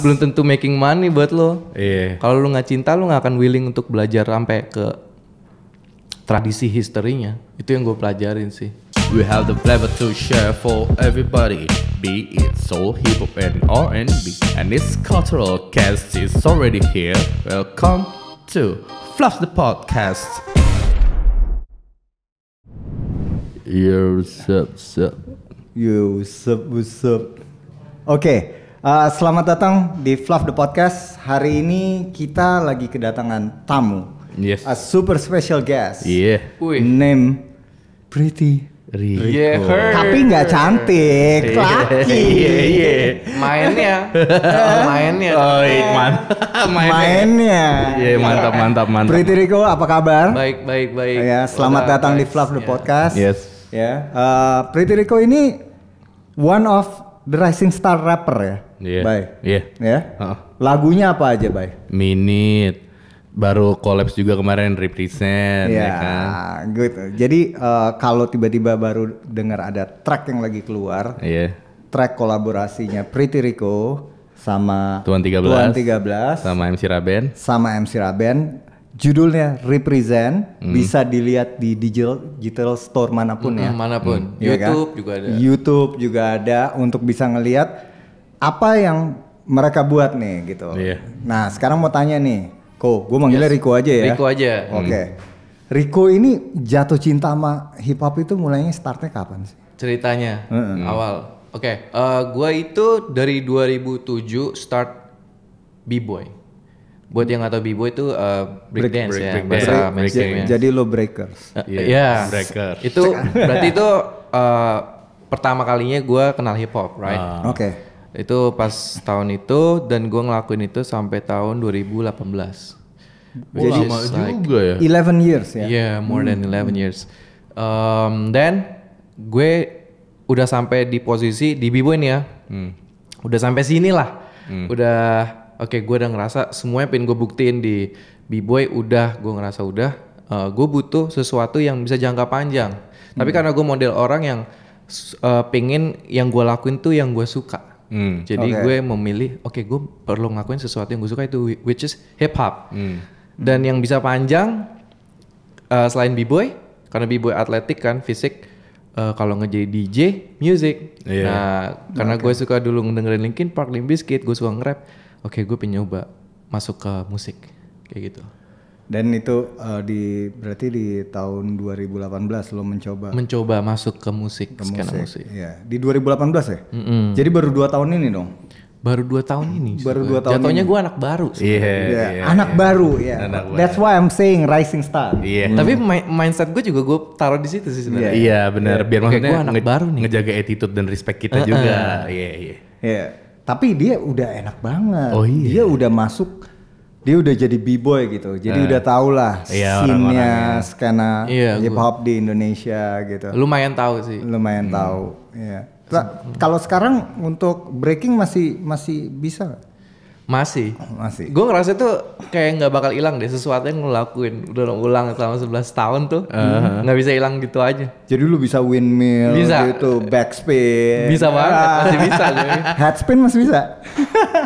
belum tentu making money buat lo. Iya. Kalau lo nggak cinta lo nggak akan willing untuk belajar sampai ke tradisi historinya. Itu yang gue pelajarin sih. We have the flavor to share for everybody, be it soul, hip hop, and R&B, and this cultural cast is already here. Welcome to Fluff the Podcast. Yo, what's up, what's up? Yo, what's up, what's up? Oke, okay Uh, selamat datang di Fluff the Podcast. Hari ini kita lagi kedatangan tamu. Yes. A super special guest. Iya. Yeah. Name Pretty Rico. Yeah, Tapi nggak cantik, laki. Oh, iya, iya. Mainnya, mainnya. Oh, man. mainnya. mainnya. Iya, yeah, mantap, mantap, mantap. Pretty Rico, apa kabar? Baik, baik, baik. Oh, ya, selamat Udah, datang guys. di Fluff the yeah. Podcast. Yes. Ya, yeah. uh, Pretty Rico ini one of The Rising Star rapper ya? Iya. Yeah. Bay. Iya. Yeah. Ya. Yeah? Uh -uh. Lagunya apa aja, Bay? Minute baru collapse juga kemarin represent yeah, ya kan. good. Jadi uh, kalau tiba-tiba baru dengar ada track yang lagi keluar, yeah. track kolaborasinya Pretty Rico sama Tuan 13, Tuan 13 sama MC Raben. Sama MC Raben judulnya represent hmm. bisa dilihat di digital digital store manapun hmm, ya manapun hmm. Iya kan? YouTube ya kan? juga ada YouTube juga ada untuk bisa ngelihat apa yang mereka buat nih gitu yeah. nah sekarang mau tanya nih Ko gue manggilnya yes. Riko aja ya Riko aja oke okay. hmm. Riko ini jatuh cinta sama hip hop itu mulainya startnya kapan sih ceritanya hmm. awal oke okay. uh, eh, gue itu dari 2007 start b boy buat yang atau bibo itu uh, break, break dance break, ya break, bahasa break, ya. jadi lo breakers uh, yeah. yeah. breakers itu berarti itu uh, pertama kalinya gue kenal hip hop right uh. oke okay. itu pas tahun itu dan gue ngelakuin itu sampai tahun 2018 Wow, jadi lama like juga ya 11 years ya yeah more hmm. than 11 years um, then gue udah sampai di posisi di Bibo ini ya hmm. udah sampai sini lah hmm. udah oke okay, gue udah ngerasa semuanya pengen gue buktiin di b-boy udah gue ngerasa udah uh, eh, gue butuh sesuatu yang bisa jangka panjang hmm. tapi karena gue model orang yang uh, pengen yang gue lakuin tuh yang gue suka hmm. jadi okay. gue memilih oke okay, gue perlu ngakuin sesuatu yang gue suka itu which is hip hop hmm. dan yang bisa panjang uh, selain b-boy karena b-boy atletik kan fisik uh, kalau ngejadi DJ music. Yeah. Nah, karena okay. gue suka dulu ngedengerin Linkin Park, Limp Bizkit, gue suka nge-rap oke okay, gue pengen nyoba masuk ke musik kayak gitu dan itu uh, di berarti di tahun 2018 lo mencoba mencoba masuk ke musik ke musik, musik. Iya. di 2018 ya mm -hmm. jadi baru dua tahun ini dong baru dua tahun ini baru dua tahun jatuhnya gue anak baru sih yeah, yeah, yeah, anak yeah. baru ya yeah. that's why I'm saying rising star yeah. mm. tapi my, mindset gue juga gue taruh di situ sih sebenarnya iya yeah. benar yeah. biar maksudnya gue anak baru nih ngejaga attitude dan respect kita uh -uh. juga eh. iya yeah, iya yeah. yeah tapi dia udah enak banget. Oh, iya. Dia udah masuk dia udah jadi b-boy gitu. Jadi eh. udah tau lah iya, scene-nya, skena iya, hip hop di Indonesia gitu. Lumayan tahu sih. Lumayan hmm. tahu. Iya. Kalau sekarang untuk breaking masih masih bisa masih. Masih. Gue ngerasa tuh kayak nggak bakal hilang deh sesuatu yang ngelakuin udah ulang selama 11 tahun tuh hmm. nggak uh -huh. bisa hilang gitu aja. Jadi lu bisa windmill bisa. gitu, backspin. Bisa ah. banget, ah. masih bisa. Headspin masih bisa.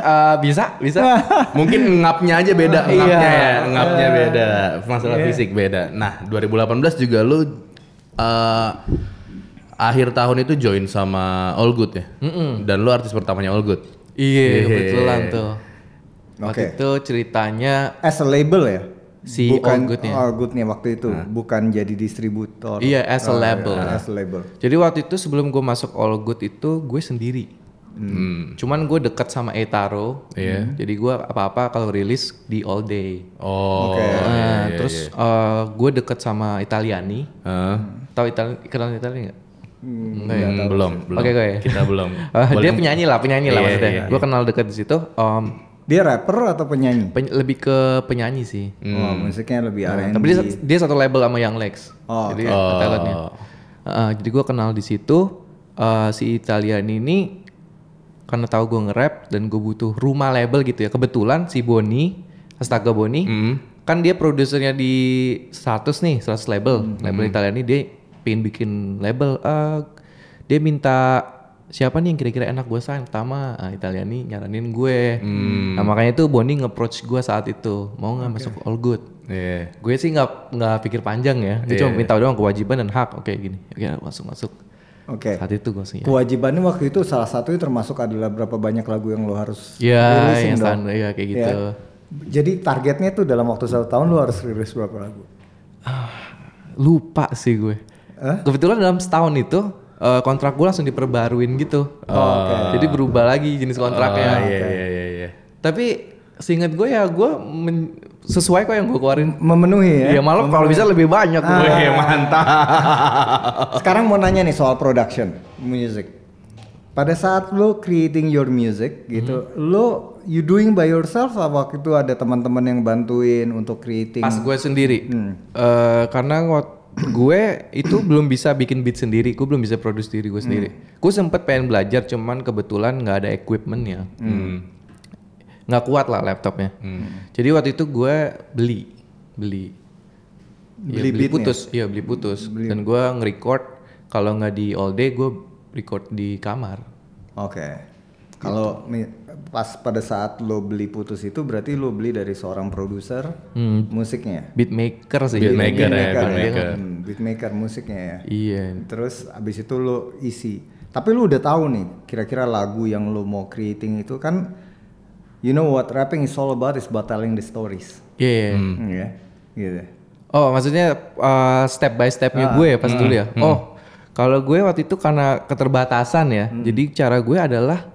uh, bisa, bisa. Mungkin ngapnya aja beda, uh, ngapnya iya. ya, ngapnya uh, beda. Masalah iya. fisik beda. Nah, 2018 juga lu uh, akhir tahun itu join sama All Good ya. Mm -mm. Dan lu artis pertamanya All Good. Iya, iya, kebetulan tuh. Waktu okay. itu ceritanya as a label ya? si e bukan All good All good waktu itu, nah. bukan jadi distributor. Iya, as a oh, iya, label. Iya, as a label. Jadi waktu itu sebelum gue masuk All Good itu gue sendiri. Hmm. Cuman gue dekat sama Etaro, yeah. jadi gue apa-apa kalau rilis di all day. Oh. Okay. Iya, nah, yeah, yeah, terus yeah. Uh, gue deket sama Italiani. Uh. Tahu Itali kenal Italiani nggak? Hmm, ya, belum, belum. Oke, okay, gue. Kita belum. uh, dia penyanyi lah, penyanyi yeah, lah maksudnya. Yeah, yeah. Gue kenal deket di situ. Um, dia rapper atau penyanyi? Peny lebih ke penyanyi sih. Oh, hmm. Oh, musiknya lebih nah, R&B. tapi dia, dia satu label sama Young Lex. Oh, jadi okay. uh. talentnya. Uh, jadi gue kenal di situ uh, si Italian ini karena tahu gue nge-rap dan gue butuh rumah label gitu ya. Kebetulan si Boni, Astaga Boni, mm. kan dia produsernya di Status nih, Status label. Mm. Label Italian ini dia pengen bikin label. Uh, dia minta siapa nih yang kira-kira enak gue sayang pertama nah, Italiani nyaranin gue hmm. nah makanya itu Boni nge-approach gue saat itu mau nggak okay. masuk all good yeah. gue sih nggak nggak pikir panjang ya dia yeah. cuma iya. minta doang kewajiban dan hak oke okay, gini oke okay, langsung masuk Oke. Okay. Saat itu gue sih. Ya. Kewajibannya waktu itu salah satu termasuk adalah berapa banyak lagu yang lo harus ya, rilisin ya, dong. Iya, kayak iya. gitu. Ya. Jadi targetnya tuh dalam waktu satu tahun lo harus rilis berapa lagu? Ah, lupa sih gue. Huh? Kebetulan dalam setahun itu uh, kontrak gue langsung diperbaruin gitu. Oh, okay. Jadi berubah lagi jenis kontraknya. Oh, iya, iya, iya, iya. Tapi seingat gue ya gue men- sesuai kok yang gue keluarin memenuhi ya. Iya malah kalau bisa lebih banyak. Ah. Wih, mantap. Sekarang mau nanya nih soal production music. Pada saat lo creating your music gitu, hmm. lo you doing by yourself atau waktu itu ada teman-teman yang bantuin untuk creating? Pas gue sendiri, hmm. uh, karena waktu gue itu belum bisa bikin beat sendiri, gue belum bisa produce diri gue sendiri. Hmm. Gue sempet pengen belajar, cuman kebetulan nggak ada equipmentnya, hmm. nggak hmm. kuat lah laptopnya. Hmm. Jadi waktu itu gue beli, beli, iya, beli, ya, beli putus, ya beli putus. Beli. Dan gue nge kalau nggak di all day, gue record di kamar. Oke. Okay. Kalau gitu. pas pada saat lo beli putus itu berarti lo beli dari seorang produser hmm. musiknya. Ya? Beatmaker sih. Beatmaker, ya, beatmaker ya, beatmaker. Beatmaker. Hmm, beatmaker musiknya ya. Iya. Terus abis itu lo isi. Tapi lo udah tahu nih kira-kira lagu yang lo mau creating itu kan you know what rapping is all about is about telling the stories. Iya. Yeah. Hmm. hmm yeah. Gitu. Oh, maksudnya uh, step by stepnya ah. gue ya pas hmm. dulu ya. Hmm. Oh, kalau gue waktu itu karena keterbatasan ya. Hmm. Jadi cara gue adalah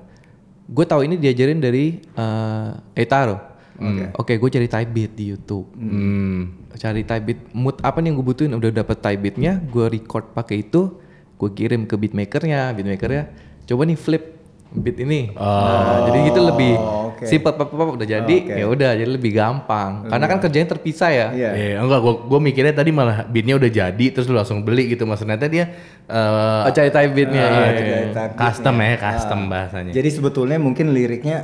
gue tahu ini diajarin dari uh, eh, Etaro. Hmm. Oke, okay. okay, gue cari type beat di YouTube. Mm. Cari type beat mood apa nih yang gue butuhin? Udah dapet type beatnya, gue record pakai itu, gue kirim ke beatmakernya, beatmakernya. Coba nih flip beat ini. Oh, nah, jadi gitu lebih oh, okay. si pop pop udah jadi okay. ya udah jadi lebih gampang. Karena kan kerjanya terpisah ya. Iya. Yeah. Yeah, enggak gua gua mikirnya tadi malah beatnya udah jadi terus lu langsung beli gitu mas. Ternyata dia ya, uh, eh, oh, cari type beatnya uh, iya, iya. iya. custom beatnya. ya, custom uh, bahasanya. Jadi sebetulnya mungkin liriknya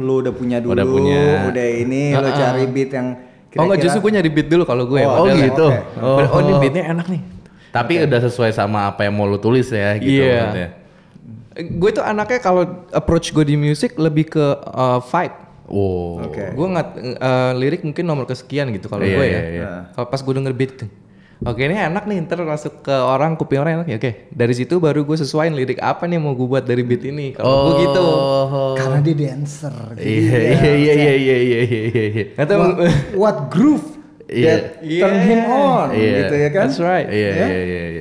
lu udah punya dulu, udah, punya. udah ini uh, lu ah, cari beat yang kira-kira Oh enggak justru gue nyari beat dulu kalau gue. Ya, oh, ya. gitu. oh gitu. Okay. Oh, oh ini oh. beatnya enak nih. Tapi okay. udah sesuai sama apa yang mau lu tulis ya gitu yeah gue tuh anaknya kalau approach gue di musik lebih ke uh, vibe Oh. Okay. Gue nggak uh, lirik mungkin nomor kesekian gitu kalau yeah, gue ya. Yeah, yeah. Kalau pas gue denger beat tuh. Oke okay, ini enak nih ntar masuk ke orang kuping orang enak ya oke okay. dari situ baru gue sesuaiin lirik apa nih yang mau gue buat dari beat ini kalau oh. gue gitu oh. karena dia dancer iya, gitu. iya iya iya iya iya iya iya, iya, iya. what, groove yeah. that yeah. turn him on yeah. gitu ya kan that's right iya ya? iya iya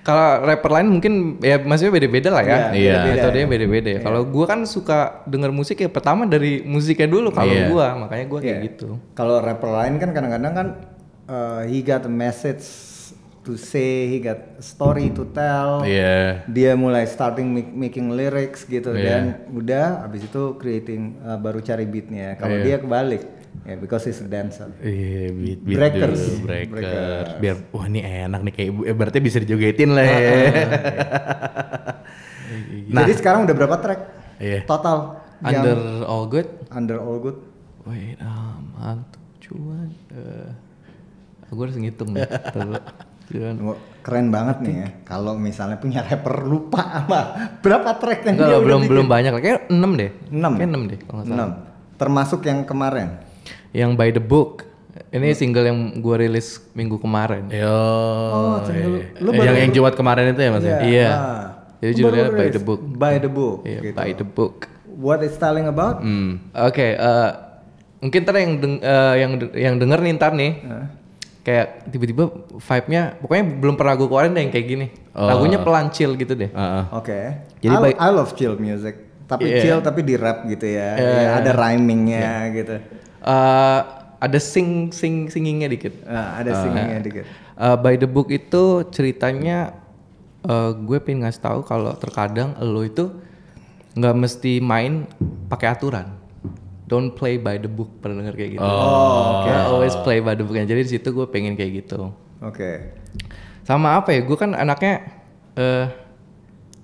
kalau rapper lain mungkin ya maksudnya beda-beda lah ya. Iya. Yeah. Metodenya yeah. beda-beda ya. Yeah. Kalau gue kan suka denger musik ya pertama dari musiknya dulu kalau yeah. gue, makanya gue yeah. kayak iya. gitu. Kalau rapper lain kan kadang-kadang kan uh, he got a message to say, he got a story to tell. Yeah. Dia mulai starting make, making lyrics gitu yeah. dan udah Abis itu creating uh, baru cari beatnya. Kalau yeah. dia kebalik Yeah, because he's a dancer. Iya, yeah, beat, beat breakers. Dulu, breakers. breakers. Biar wah ini enak nih kayak eh, berarti bisa dijogetin lah ya. Uh, uh, nah, Jadi sekarang udah berapa track? Yeah. Total. Under All Good. Under All Good. Wait, um, mantap cuan. Uh, gue harus ngitung nih. Keren banget nih ya. Kalau misalnya punya rapper lupa sama berapa track yang Enggak, dia belum belum banyak. Kayak enam deh. Enam. Ya? Kayak enam deh Enam. Termasuk yang kemarin yang by the book. Ini nah. single yang gue rilis minggu kemarin. Yo. Oh, iya. single. Lu, lu eh, yang yang Jumat kemarin itu ya mas? Iya. Yeah. Yeah. Ah. Jadi judulnya by the book. By the book. Yeah, gitu. By the book. What is telling about? Hmm. Oke. Okay, uh, eh, mungkin ntar yang deng uh, yang de yang denger nih ntar nih. Uh. Kayak tiba-tiba vibe-nya, pokoknya belum pernah gue keluarin deh yang kayak gini. Oh. Lagunya pelan chill gitu deh. Uh, uh. Oke. Okay. Jadi I, by, I love chill music. Tapi yeah. chill tapi di rap gitu ya. Yeah. Yeah, ada rhymingnya yeah. gitu. Eh, ada sing sing singingnya dikit. Uh, ada eh, singingnya uh, dikit. Uh, by the book itu ceritanya uh, gue pengen ngasih tahu kalau terkadang lo itu nggak mesti main pakai aturan. Don't play by the book pernah denger kayak gitu. Oh, okay. always play by the book. Jadi di situ gue pengen kayak gitu. Oke. Okay. Sama apa ya? Gue kan anaknya uh,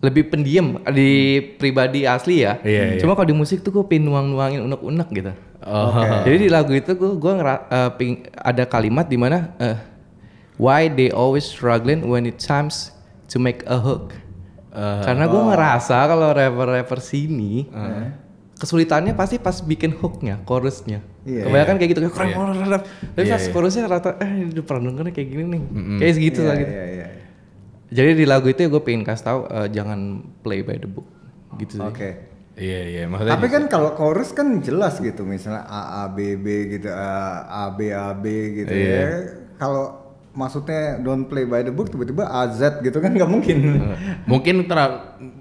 lebih pendiam di pribadi asli ya. yeah. Iya. Cuma kalau di musik tuh gue pengen nuang-nuangin unek-unek gitu. Oh. Okay. Jadi di lagu itu gue gue uh, eh, ping, ada kalimat di mana uh, why they always struggling when it times to make a hook. Uh, Karena gue oh. ngerasa kalau rapper-rapper sini uh. kesulitannya pasti pas bikin hooknya, chorusnya. Yeah, Kebanyakan yeah. kayak gitu kayak iya. keren yeah. Tapi yeah, pas yeah. chorusnya rata eh udah pernah denger kayak gini nih. Mm -hmm. Kayak segitu yeah, lah gitu. Yeah, yeah, yeah jadi di lagu itu ya gue pengen kasih tau uh, eh, jangan play by the book gitu sih. Oke. Okay. Iya iya maksudnya. Tapi gitu. kan kalau chorus kan jelas gitu misalnya A A B B gitu A B A B gitu yeah. ya. Iya. Kalau maksudnya don't play by the book tiba-tiba a z gitu kan nggak mungkin. Eh, mungkin terlalu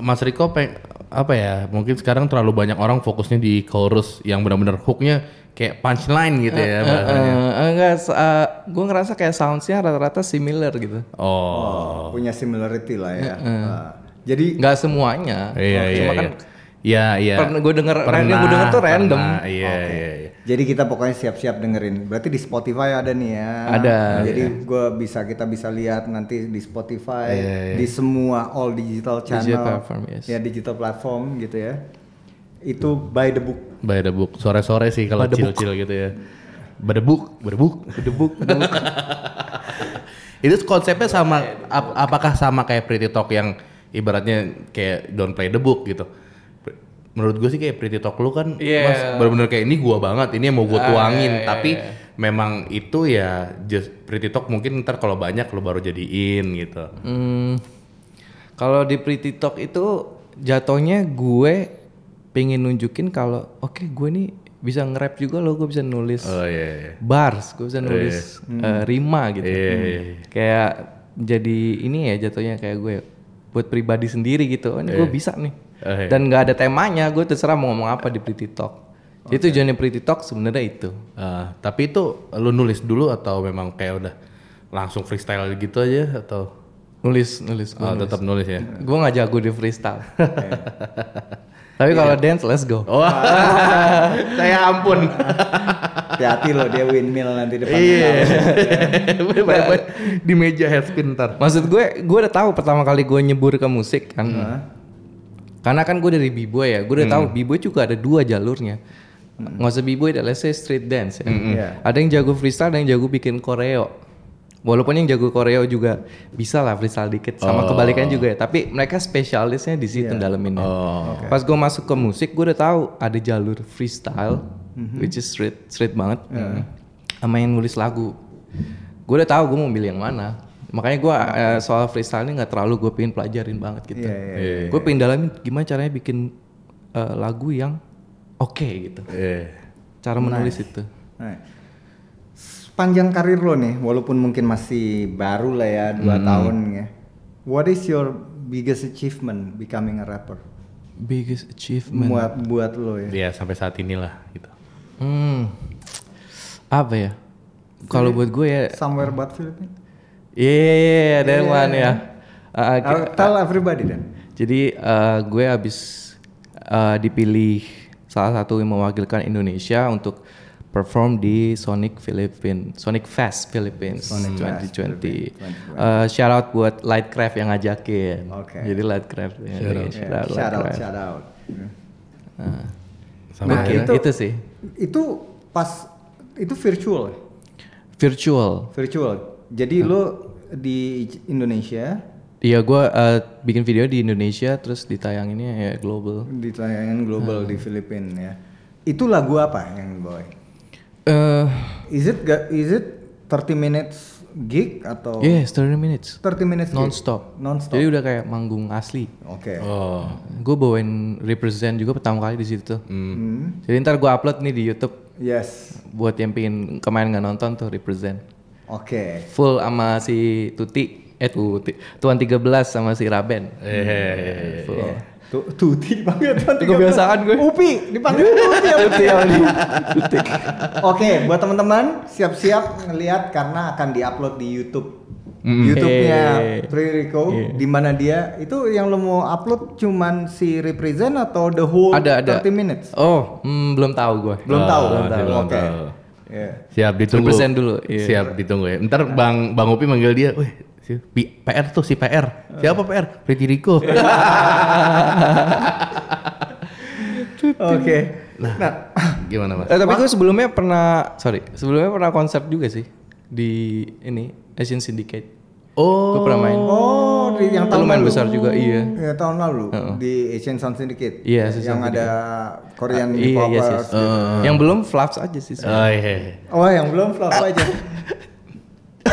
Mas Riko peng apa ya? Mungkin sekarang terlalu banyak orang fokusnya di chorus yang benar-benar hooknya kayak punchline gitu ya uh, bahasanya. Uh, uh, enggak, uh, gue ngerasa kayak soundsnya rata-rata similar gitu. Oh. oh, punya similarity lah ya. Uh, uh. Uh, jadi nggak semuanya. Iya oh, iya. Cuma iya. kan Iya, iya, iya. Pernah Gue denger, pernah, gue denger tuh random. Pernah, iya, okay. iya iya. Jadi kita pokoknya siap-siap dengerin. Berarti di Spotify ada nih ya. Ada. Nah, jadi iya. gue bisa kita bisa lihat nanti di Spotify, iya, iya. iya. di semua all digital channel, digital platform, yes. ya digital platform gitu ya itu by the book. By the book. Sore-sore sih kalau chill-chill gitu ya. by by the the book book by the book. itu konsepnya sama ap, apakah sama kayak Pretty Talk yang ibaratnya kayak don't play the book gitu. Menurut gue sih kayak Pretty Talk lu kan yeah. Mas benar-benar kayak ini gua banget, ini yang mau gua ah, tuangin, ah, iya, yeah, tapi yeah, yeah. memang itu ya just Pretty Talk mungkin ntar kalau banyak lo baru jadiin gitu. Hmm, kalau di Pretty Talk itu jatuhnya gue pengen nunjukin kalau oke okay, gue nih bisa nge-rap juga loh, gue bisa nulis oh, iya, iya. bars, gue bisa oh, nulis oh, iya. uh, rima gitu. Iya, hmm. iya. Hmm. Kayak jadi ini ya jatuhnya kayak gue buat pribadi sendiri gitu. Oh, ini iya. gue bisa nih. Oh, iya. Dan nggak ada temanya, gue terserah mau ngomong apa di Pretty Talk. Okay. Jadi tujuannya Pretty Talk sebenarnya itu. Uh, tapi itu lo nulis dulu atau memang kayak udah langsung freestyle gitu aja atau nulis nulis? Oh, nulis. tetap nulis ya. Gue nggak jago di freestyle. Tapi kalau yeah. dance let's go. Oh. saya ampun. Hati-hati loh dia windmill nanti depan. Iya. Yeah. di meja headspin ntar. Maksud gue, gue udah tahu pertama kali gue nyebur ke musik kan. Hmm. Karena kan gue dari bibo ya, gue udah hmm. tahu bibo juga ada dua jalurnya. Hmm. Nggak usah b-boy, let's say street dance ya. Hmm. Yeah. Ada yang jago freestyle, ada yang jago bikin koreo. Walaupun yang jago Korea juga bisa lah freestyle dikit sama oh. kebalikan juga ya. Tapi mereka spesialisnya di situ yeah. ini. Ya. Oh. Okay. Pas gue masuk ke musik, gue udah tahu ada jalur freestyle, mm-hmm. which is street street banget, yeah. Mhm. sama yang nulis lagu. Gue udah tahu gue mau pilih yang mana. Makanya gue eh, soal freestyle ini nggak terlalu gue pengen pelajarin banget gitu. Yeah, yeah, yeah. Gue pengen dalamin gimana caranya bikin uh, lagu yang oke okay, gitu. Yeah. Cara menulis nice. itu. Nice sepanjang karir lo nih, walaupun mungkin masih baru lah ya dua hmm. tahun ya. What is your biggest achievement becoming a rapper? Biggest achievement buat buat lo ya. Iya sampai saat inilah gitu. Hmm. Apa ya? Kalau buat gue ya. Somewhere but Philippines. Iya yeah, yeah, yeah, that ya. Uh, tell uh, everybody then. Jadi uh, gue habis uh, dipilih salah satu yang mewakilkan Indonesia untuk perform di Sonic Philippines, Sonic Fest Philippines Sonic 2020. Fest, uh, shout out buat Lightcraft yang ngajakin. Okay. Jadi Lightcraft. Shout, ya, out. shout out. Shout out. Shout out. Nah, Sama itu, itu sih. Itu pas itu virtual. Ya? Virtual. Virtual. Jadi hmm. lo di Indonesia Iya, gue uh, bikin video di Indonesia, terus ditayanginnya ya global. Ditayangin global hmm. di Filipina ya. Itu lagu apa yang boy? Uh, is it gak is it 30 minutes gig atau Yes, 30 minutes. 30 minutes non-stop. Non-stop. Jadi udah kayak manggung asli. Oke. Okay. Oh. Gue bawain represent juga pertama kali di situ. Hmm. Mm. Jadi ntar gue upload nih di YouTube. Yes. Buat yang pingin kemarin nggak nonton tuh represent. Oke. Okay. Full sama si Tuti, eh Tuti, Tuan belas sama si Raben. Hehehe. Iya, yeah, yeah, yeah, yeah. Tuh, tuti dipanggil Tuan Kebiasaan gue. Upi dipanggil tuti. Tuti Utik. Oke, buat teman-teman siap-siap ngelihat karena akan diupload di YouTube. Mm. YouTube-nya hey. Iya. yeah. di mana dia itu yang lo mau upload cuman si represent atau the whole ada, ada. 30 minutes. Oh, mm, belum tahu gue. Belum oh, tahu. Belum tahu. Oke. Okay. Iya. Yeah. Siap ditunggu. Represent dulu. Yeah. Siap ditunggu ya. Ntar Bang Bang Upi manggil dia, "Wih, PR tuh si PR. Siapa PR? Pretty Rico. Oke. Nah, nah, gimana mas? Eh, tapi gue sebelumnya pernah, sorry, sebelumnya pernah konser juga sih di ini Asian Syndicate. Oh. Gue pernah main. Oh, di yang tahun lumayan lalu. besar juga, iya. Ya, tahun lalu uh -oh. di Asian Sound Syndicate. Iya, yeah, yang ada Korean uh, iya, yes, yes. Uh. Yang belum Flaps aja sih. Oh, iya. Oh, yang belum Flaps ah. aja.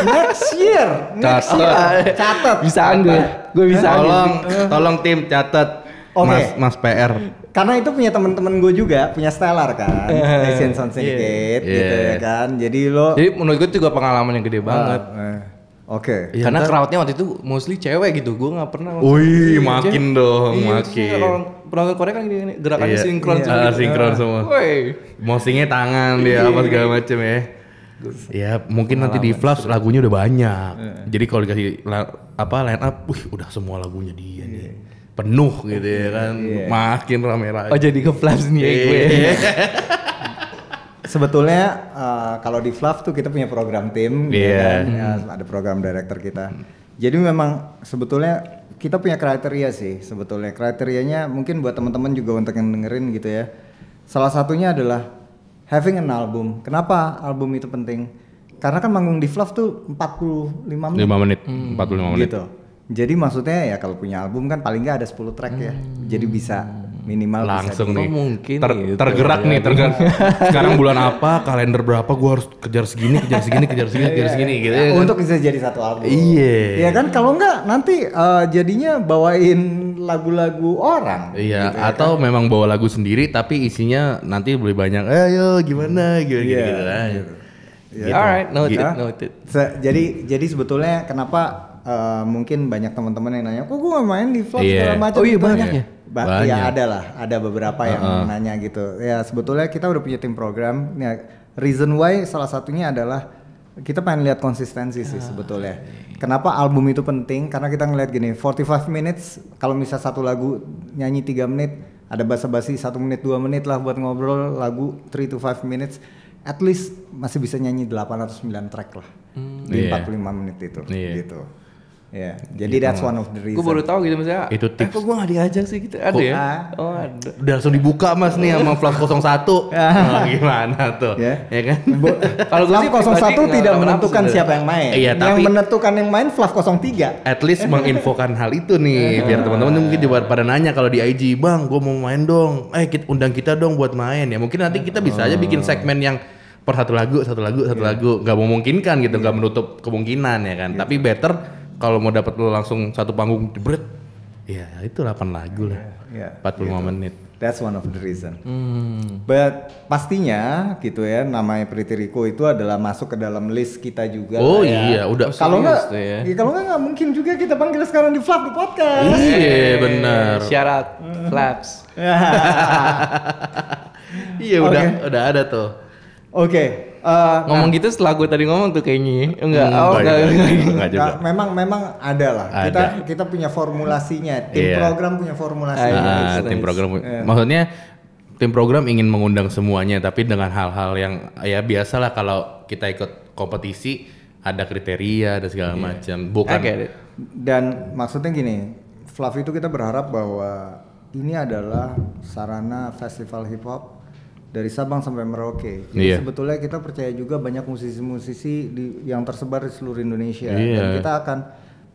next year next year iya. catat bisa gue gue bisa tolong eh. tolong tim catat Okay. Mas Mas PR. Karena itu punya teman-teman gue juga, punya Stellar kan, eh. Asian Sound Syndicate yeah. gitu yeah. ya kan. Jadi lo Jadi menurut gue itu juga pengalaman yang gede ah. banget. Uh, uh. Oke. Okay. Ya, Karena crowdnya waktu itu mostly cewek gitu. Gue gak pernah. Wih, makin cewek. Iya, dong, iya, makin. Kalau penonton Korea kan gini, gerakannya iya. sinkron iya. semua. Gitu. sinkron ah. semua. Woi. Mosingnya tangan dia apa segala macem ya. Ya mungkin nanti di flash lagunya udah banyak. Yeah. Jadi kalau dikasih apa line up, wih udah semua lagunya dia yeah. nih iya. penuh gitu ya iya, kan, yeah. makin rame rame Oh jadi ke flash nih yeah. gue. Iya. Sebetulnya uh, kalau di Fluff tuh kita punya program tim, yeah. Gitu ya kan? Hmm. ya, ada program director kita. Jadi memang sebetulnya kita punya kriteria sih sebetulnya kriterianya mungkin buat teman-teman juga untuk yang dengerin gitu ya. Salah satunya adalah having an album. Kenapa album itu penting? Karena kan manggung di Fluff tuh 45 menit. 5 menit, hmm. 45 menit. Gitu. Jadi maksudnya ya kalau punya album kan paling nggak ada 10 track ya. Hmm. Jadi bisa minimal langsung bisa nih mungkin ter, gitu. tergerak ya, nih iya. tergerak. Ya. Sekarang bulan apa, kalender berapa gua harus kejar segini, kejar segini, kejar segini, kejar iya, segini iya. gitu. Ya, kan? untuk bisa jadi satu album. Iya. Ya kan kalau nggak nanti uh, jadinya bawain lagu-lagu orang. Iya, gitu, atau ya kan? memang bawa lagu sendiri tapi isinya nanti lebih banyak. Eh Ayo gimana gitu gitu. gitu, gitu. Alright, noted, noted. jadi jadi sebetulnya kenapa uh, mungkin banyak teman-teman yang nanya, kok gue gak main di vlog yeah. segala macam. Oh iya gitu. banyak ya? Ba ya, banyak. Ya ada lah, ada beberapa uh -uh. yang nanya gitu. Ya sebetulnya kita udah punya tim program. Ya, reason why salah satunya adalah kita pengen lihat konsistensi sih ah, sebetulnya. Iya, iya. Kenapa album itu penting? Karena kita ngeliat gini, 45 minutes kalau misal satu lagu nyanyi 3 menit, ada basa-basi 1 menit, 2 menit lah buat ngobrol lagu 3 to 5 minutes at least masih bisa nyanyi 809 track lah hmm. di yeah. Iya. 45 menit itu yeah. gitu yeah. Gitu. jadi gitu. that's one of the reason. Gue baru tahu gitu misalnya. Itu eh, tips. Eh, kok gue gak diajak sih gitu. Ada ya? Oh, ada. Udah langsung dibuka Mas nih sama Flash 01. oh, nah, gimana tuh? Ya, yeah. kan? Kalau Flash 01 tidak menentukan siapa yang main. Iya, yang menentukan yang main Flash 03. At least menginfokan hal itu nih iya. biar teman-teman mungkin juga pada nanya kalau di IG, "Bang, gue mau main dong. Eh, kita, undang kita dong buat main." Ya, mungkin nanti kita bisa aja bikin oh. segmen yang per satu lagu, satu lagu, satu yeah. lagu. Gak memungkinkan gitu, yeah. gak menutup kemungkinan ya kan. Yeah. Tapi better kalau mau dapat lo langsung satu panggung jebret ya itu 8 lagu lah yeah, yeah, 45 gitu. menit that's one of the reason hmm. but pastinya gitu ya namanya Pretty Rico itu adalah masuk ke dalam list kita juga oh ya. iya udah kalau nggak ya. ya kalau nggak nggak mungkin juga kita panggil sekarang di Flap di podcast iya benar syarat hmm. Flaps iya udah okay. udah ada tuh oke okay. Eh, ngomong nah, gitu setelah gue tadi ngomong tuh kayaknya ya. hmm. enggak hmm, oh enggak, enggak, enggak, enggak, enggak juga. Nah, memang memang ada lah kita kita punya formulasinya tim yeah. program punya formulasi nice, ah, iya, tim nice. program yeah. maksudnya tim program ingin mengundang semuanya tapi dengan hal-hal yang ya biasalah kalau kita ikut kompetisi ada kriteria ada segala yeah. macam bukan okay. Ya. dan maksudnya gini Fluffy itu kita berharap bahwa ini adalah sarana festival hip hop dari Sabang sampai Merauke. Jadi yeah. sebetulnya kita percaya juga banyak musisi-musisi yang tersebar di seluruh Indonesia yeah. dan iya. kita akan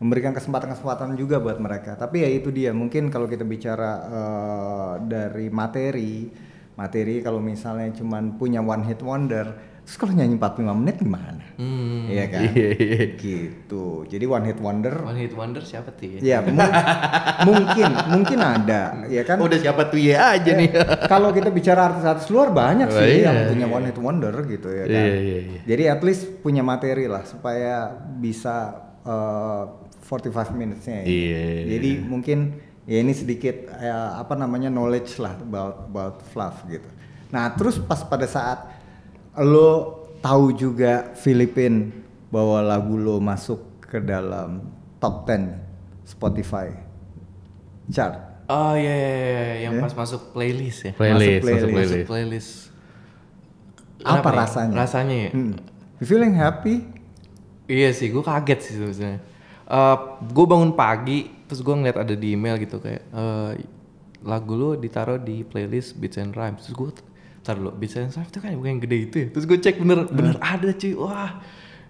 memberikan kesempatan-kesempatan juga buat mereka. Tapi ya itu dia, mungkin kalau kita bicara uh, dari materi, materi kalau misalnya cuman punya one hit wonder Terus kalau nyanyi 45 menit gimana? Hmm, iya kan? Iya, iya. Gitu. Jadi one hit wonder. One hit wonder siapa tuh ya? Iya, mung mungkin, mungkin ada, ya kan? Oh, udah siapa tuh ya aja nih. kalau kita bicara artis-artis luar banyak oh, sih iya, yang punya iya. one hit wonder gitu ya kan. Iya, iya, iya. Jadi at least punya materi lah supaya bisa uh, 45 minutes Ya. Iya, iya. Jadi mungkin ya ini sedikit uh, apa namanya knowledge lah about about fluff gitu. Nah, terus pas pada saat lo tahu juga Filipin bahwa lagu lo masuk ke dalam top 10 Spotify chart. Oh iya, iya, yeah. Iya, yang yeah. pas masuk playlist ya. Playlist, masuk playlist. Masuk playlist. Masuk playlist. Apa, Apa ya? rasanya? Rasanya ya. Hmm. Feeling happy? Iya sih, gue kaget sih sebenarnya. Uh, eh, gue bangun pagi, terus gue ngeliat ada di email gitu kayak uh, lagu lo ditaruh di playlist Beats and Rhymes. Terus gue ntar lo Beats and Five tuh kan bukan yang gede itu ya terus gue cek bener hmm. bener ada cuy wah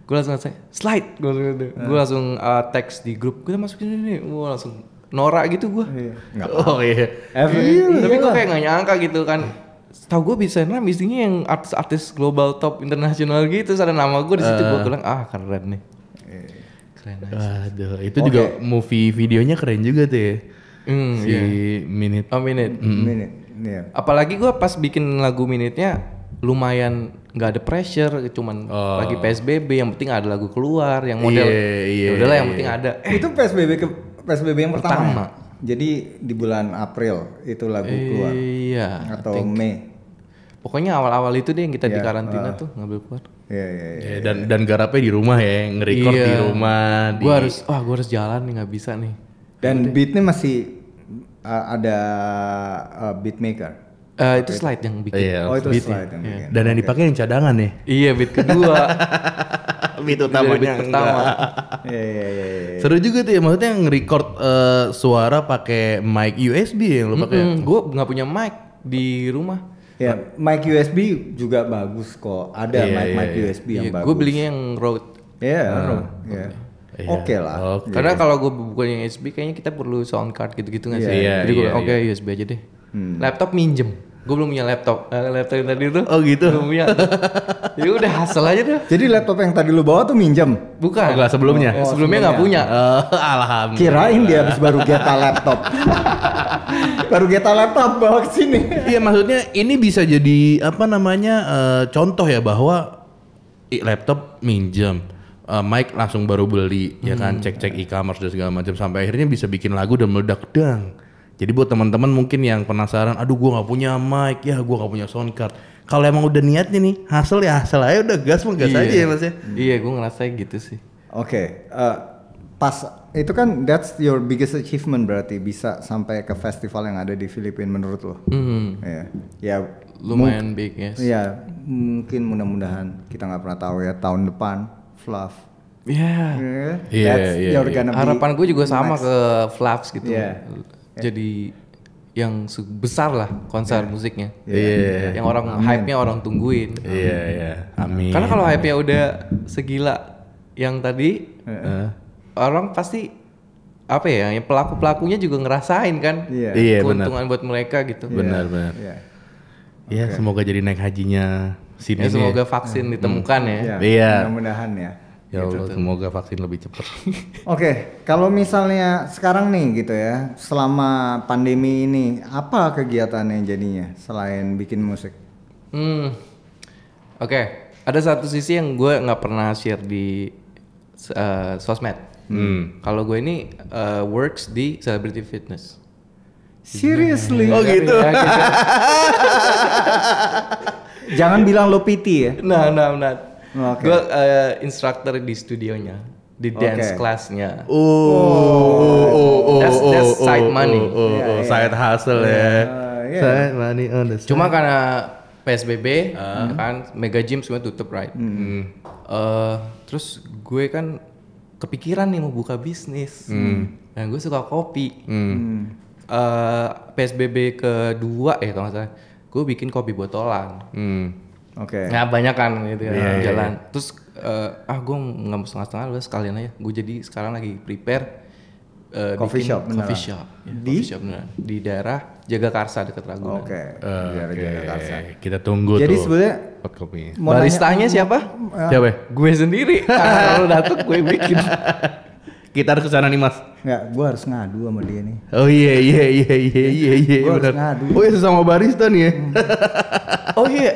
gue langsung ngasih slide gue langsung, gitu. hmm. gue langsung uh, teks di grup gue masukin ini gue langsung norak gitu gue iya. oh iya, Every, iya tapi gue kayak gak nyangka gitu kan tau gue bisa nah misinya yang artis-artis global top internasional gitu ada nama gue di situ uh. Eh. gue bilang ah keren nih iya. keren aduh itu okay. juga movie videonya keren juga tuh ya mm, si yeah. minute oh minute mm. minute yeah. apalagi gue pas bikin lagu minitnya lumayan nggak ada pressure cuman oh. lagi PSBB yang penting ada lagu keluar yang model yeah, iya, yeah, udahlah yang iya, penting iya. ada itu eh. PSBB ke PSBB yang pertama, ya? pertama. jadi di bulan April itu lagu keluar iya atau Mei pokoknya awal-awal itu deh yang kita yeah, di karantina uh, ah. tuh ngambil keluar Iya, iya, ya, iya. Dan dan garapnya di rumah ya, ngerekord yeah. di rumah. Gue di... harus, wah gue harus jalan nih nggak bisa nih. Dan beatnya masih uh, ada uh, beatmaker. Uh, itu slide yang bikin. Iya, oh itu beat slide yang iya. bikin. Dan yang dipakai yang cadangan ya? Iya beat kedua. beat iya, utamanya beat pertama. Iya, iya iya iya. Seru juga tuh ya maksudnya yang record uh, suara pakai mic USB yang lo pakai. Ya? Mm -hmm. Gue nggak punya mic di rumah. Ya, mic USB juga bagus kok. Ada yeah, mic mic yeah, USB yang yeah. bagus. Gue belinya yang Rode. Iya, yeah, uh, Rode. Yeah. Okay yeah. Oke okay lah. Okay. Karena kalau gue yang USB kayaknya kita perlu sound card gitu-gitu nggak -gitu yeah. sih? Iya, Jadi gue iya, oke okay, iya. yeah. USB aja deh. Hmm. Laptop minjem. Gue belum punya laptop. Uh, laptop yang tadi itu. Oh gitu. Belum punya. ya udah hasil aja deh. Jadi laptop yang tadi lu bawa tuh minjem? Bukan. Oh, enggak, sebelumnya. Oh, sebelumnya nggak punya. Uh, alhamdulillah. Kirain dia habis baru geta laptop. baru geta laptop bawa ke sini. Iya maksudnya ini bisa jadi apa namanya uh, contoh ya bahwa laptop minjem uh, eh, Mike langsung baru beli hmm. ya kan hmm. cek-cek e-commerce dan segala macam sampai akhirnya bisa bikin lagu dan meledak dang. Jadi buat teman-teman mungkin yang penasaran, aduh gua nggak punya Mike, ya gua nggak punya sound card. Kalau emang udah niatnya nih, hasil ya hasil aja udah gas mah gas iya. aja ya Mas ya. Iya, gua ngerasa gitu sih. Oke, okay. uh, eh, pas itu kan that's your biggest achievement berarti bisa sampai ke festival yang ada di Filipina menurut lo. -hmm. Iya. Ya. Yeah. yeah, lumayan big yes. Ya, yeah, mungkin mudah-mudahan kita nggak pernah tahu ya tahun depan fluff. Iya. Yeah. Iya, That's Yeah, yeah, your yeah. Iya. Harapan gue juga sama next. ke fluffs gitu. Yeah. Jadi yeah. yang besar lah konser yeah. musiknya. Iya. Yeah. Yeah. Yang orang hype-nya orang tungguin. Iya, yeah, iya. Yeah. Amin. Karena kalau hype-nya udah segila yang tadi, uh. orang pasti apa ya, yang pelaku-pelakunya juga ngerasain kan. Iya, yeah. Iya, yeah, Keuntungan bener. buat mereka gitu. Benar, yeah. benar. Iya, yeah. yeah, okay. semoga jadi naik hajinya sini. Ya, semoga vaksin hmm. ditemukan hmm. ya. Iya. Ya. Mudah-mudahan ya. Ya gitu Allah, gitu semoga vaksin lebih cepat. Oke, okay, kalau misalnya sekarang nih gitu ya, selama pandemi ini apa kegiatannya jadinya selain bikin musik? Hmm, oke. Okay. Ada satu sisi yang gue nggak pernah share di uh, sosmed. Hmm. Kalau gue ini uh, works di celebrity fitness. Seriously. Oh iya, gitu. Ya, gitu. Jangan bilang lo PT ya. Nah, nah, nah. Oh, okay. Gue uh, instructor di studionya, di dance okay. classnya. Oh, oh, oh, oh, that's, that's oh, side oh, money. Oh, oh, oh, yeah, oh. side hustle ya. Yeah. yeah. Side money on the side. Cuma karena PSBB uh. Ah. kan, mega gym semua tutup right. Mm. Uh, terus gue kan kepikiran nih mau buka bisnis. Mm. Dan nah, gue suka kopi. Mm uh, eh, PSBB kedua ya kalau nggak gue bikin kopi botolan. Hmm. Oke. Okay. Nah banyak kan gitu kan, yeah, yeah, jalan. Yeah. Terus uh, ah gue nggak setengah-setengah lu sekalian aja. Gue jadi sekarang lagi prepare uh, coffee bikin shop, coffee shop, Yeah, di coffee shop beneran. di daerah Jagakarsa dekat Ragunan. Oke. Okay. Uh, okay. Jagakarsa. Kita tunggu Jadi tuh. Jadi sebenarnya baristanya nanya, siapa? Uh, siapa? Gue sendiri. Kalau datang gue bikin. Kita harus kesana nih mas. Enggak, gue harus ngadu sama dia nih. Oh iya iya iya iya iya iya. Gue iya, harus ngadu. Oh iya sesama barista nih ya. Hmm. oh iya.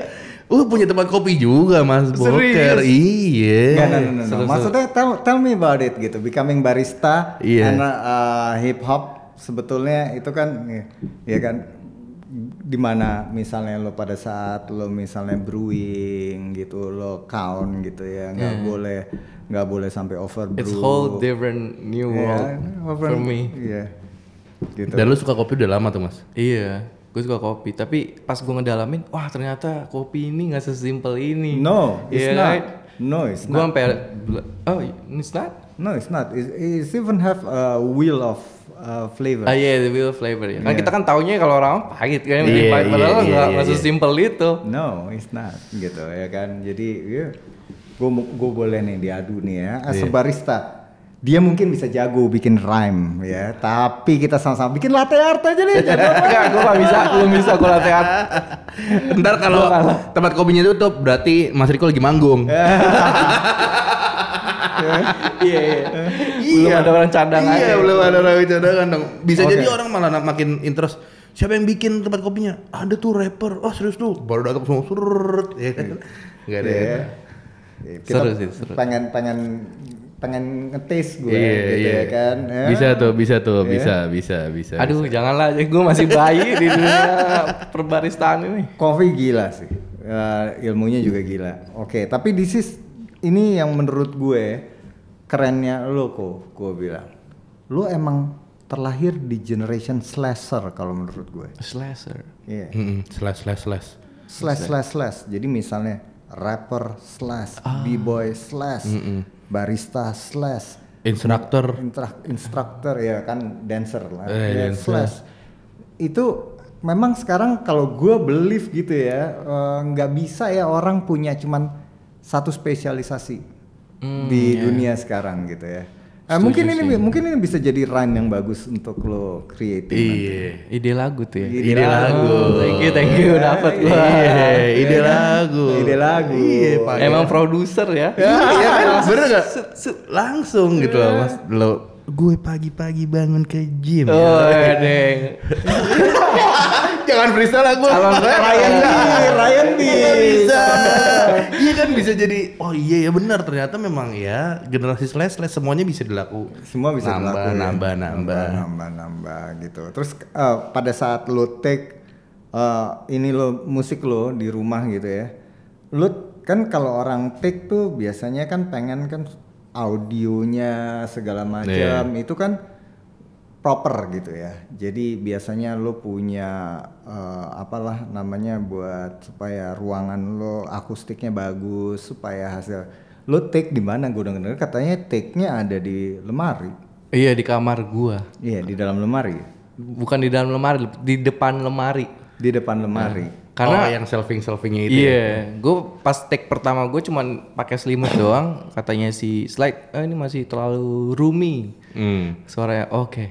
Uh punya tempat kopi juga mas Boker Iya yeah. no, no, Maksudnya tell, tell me about it gitu Becoming barista yeah. Karena uh, hip hop Sebetulnya itu kan Iya, iya kan dimana misalnya lo pada saat lo misalnya brewing gitu lo count gitu ya nggak yeah. Hmm. boleh nggak boleh sampai over brew. It's whole different new iya, world yeah, over, for me. Iya. Yeah. Gitu. Dan lu suka kopi udah lama tuh mas? Iya. Gue suka kopi, tapi pas gue ngedalamin, wah ternyata kopi ini nggak sesimpel ini. No, it's yeah, not. Right? No, it's not. Gue sampai, oh, it's not? No, it's not. It's, it's even have a wheel of uh, flavor. Ah iya, yeah, the wheel of flavor ya. Kan yeah. Kan kita kan taunya kalau orang pahit kan, yeah, pahit, padahal yeah, nggak yeah, yeah. sesimpel itu. No, it's not gitu ya kan. Jadi yeah gue gue boleh nih diadu nih ya iya. as yeah. barista dia mungkin bisa jago bikin rhyme ya tapi kita sama-sama bikin latte art aja nih enggak gue gak bisa belum bisa gue latte art ntar kalau tempat kopinya tutup berarti Mas Riko lagi manggung iya iya. iya, ada orang cadangan iya belum ada orang cadangan dong bisa jadi orang malah makin interest siapa yang bikin tempat kopinya ada tuh rapper oh serius tuh baru datang semua surut ya kan iya. gak ada ya kita seru sih, seru. Pengen pengen pengen ngetes gue yeah, gitu yeah. ya iya. kan ya. bisa eh. tuh bisa tuh yeah. bisa bisa bisa aduh bisa. janganlah gue masih bayi di dunia perbaristaan ini kopi gila sih uh, ilmunya juga gila oke okay, tapi this is ini yang menurut gue kerennya lo kok gue bilang lo emang terlahir di generation slasher kalau menurut gue slasher iya yeah. mm -hmm. slash slash slash slash slash slash jadi misalnya rapper slash ah. b-boy slash mm -mm. barista slash instruktur instruktur ya kan dancer lah eh, ya, dancer. slash itu memang sekarang kalau gue believe gitu ya eh, nggak uh, bisa ya orang punya cuman satu spesialisasi mm, di yeah. dunia sekarang gitu ya Nah, mungkin ini mungkin ini bisa jadi run yang bagus untuk lo creating. Iya, ide lagu tuh ya. Ide, ide lagu. lagu. Thank you, thank you yeah, dapat gua. Iya, ide iya kan? lagu. Ide lagu. Iya, Emang produser ya. Iya, iya kan iya, bener enggak? Langsung gitu loh, Mas. Lo gue pagi-pagi bangun ke gym. Oh, ya. deng. jangan freestyle aku. Calon Ryan B, Ryan B. Iya, bisa. Iya kan bisa jadi. Oh iya ya benar ternyata memang ya generasi slash slash semuanya bisa dilaku. Semua bisa nambah, dilaku. Ya. Nambah, ya. nambah, nambah, nambah, nambah gitu. Terus uh, pada saat lo take uh, ini lo musik lo di rumah gitu ya. Lo kan kalau orang take tuh biasanya kan pengen kan audionya segala macam yeah. itu kan proper gitu ya. Jadi biasanya lo punya uh, apalah namanya buat supaya ruangan lo akustiknya bagus, supaya hasil lo take di mana? Gue dengar katanya take-nya ada di lemari. Iya di kamar gua. Iya di dalam lemari. Bukan di dalam lemari, di depan lemari. Di depan lemari. Nah, karena oh, yang selfing selfingnya itu. Iya, ya. gue pas take pertama gue cuman pakai selimut doang. Katanya si slide, eh, ini masih terlalu roomy. Hmm. Suaranya oke. Okay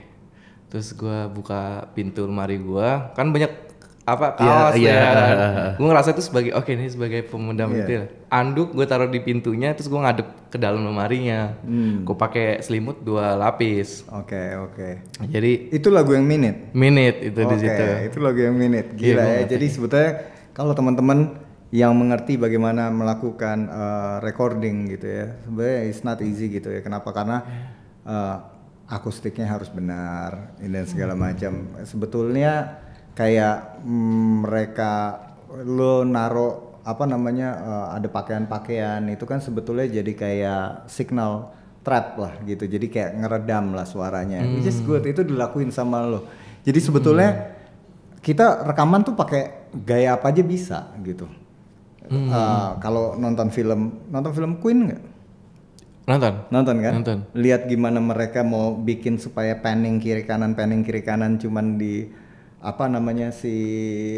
terus gue buka pintu lemari gue kan banyak apa iya, kaos yeah, ya gue ngerasa itu sebagai oke okay, ini sebagai pemendam iya. yeah. anduk gue taruh di pintunya terus gue ngadep ke dalam lemarinya hmm. gue pakai selimut dua lapis oke okay, oke okay. jadi itu lagu yang minute minute itu okay, di situ itu lagu yang minute iya, gila yeah, ya jadi sebetulnya kalau teman-teman yang mengerti bagaimana melakukan uh, recording gitu ya sebenarnya it's not easy gitu ya kenapa karena uh, akustiknya harus benar dan segala macam. Sebetulnya kayak mm, mereka lo naro apa namanya eh, ada pakaian-pakaian itu kan sebetulnya jadi kayak signal trap lah gitu. Jadi kayak ngeredam lah suaranya. Hmm. Which is hmm. good itu dilakuin sama lo. Jadi sebetulnya hmm. kita rekaman tuh pakai gaya apa aja bisa gitu. Hmm. Uh, kalau nonton film, nonton film Queen nggak? Nonton. Nonton kan? Nonton. Lihat gimana mereka mau bikin supaya panning kiri kanan, panning kiri kanan cuman di apa namanya si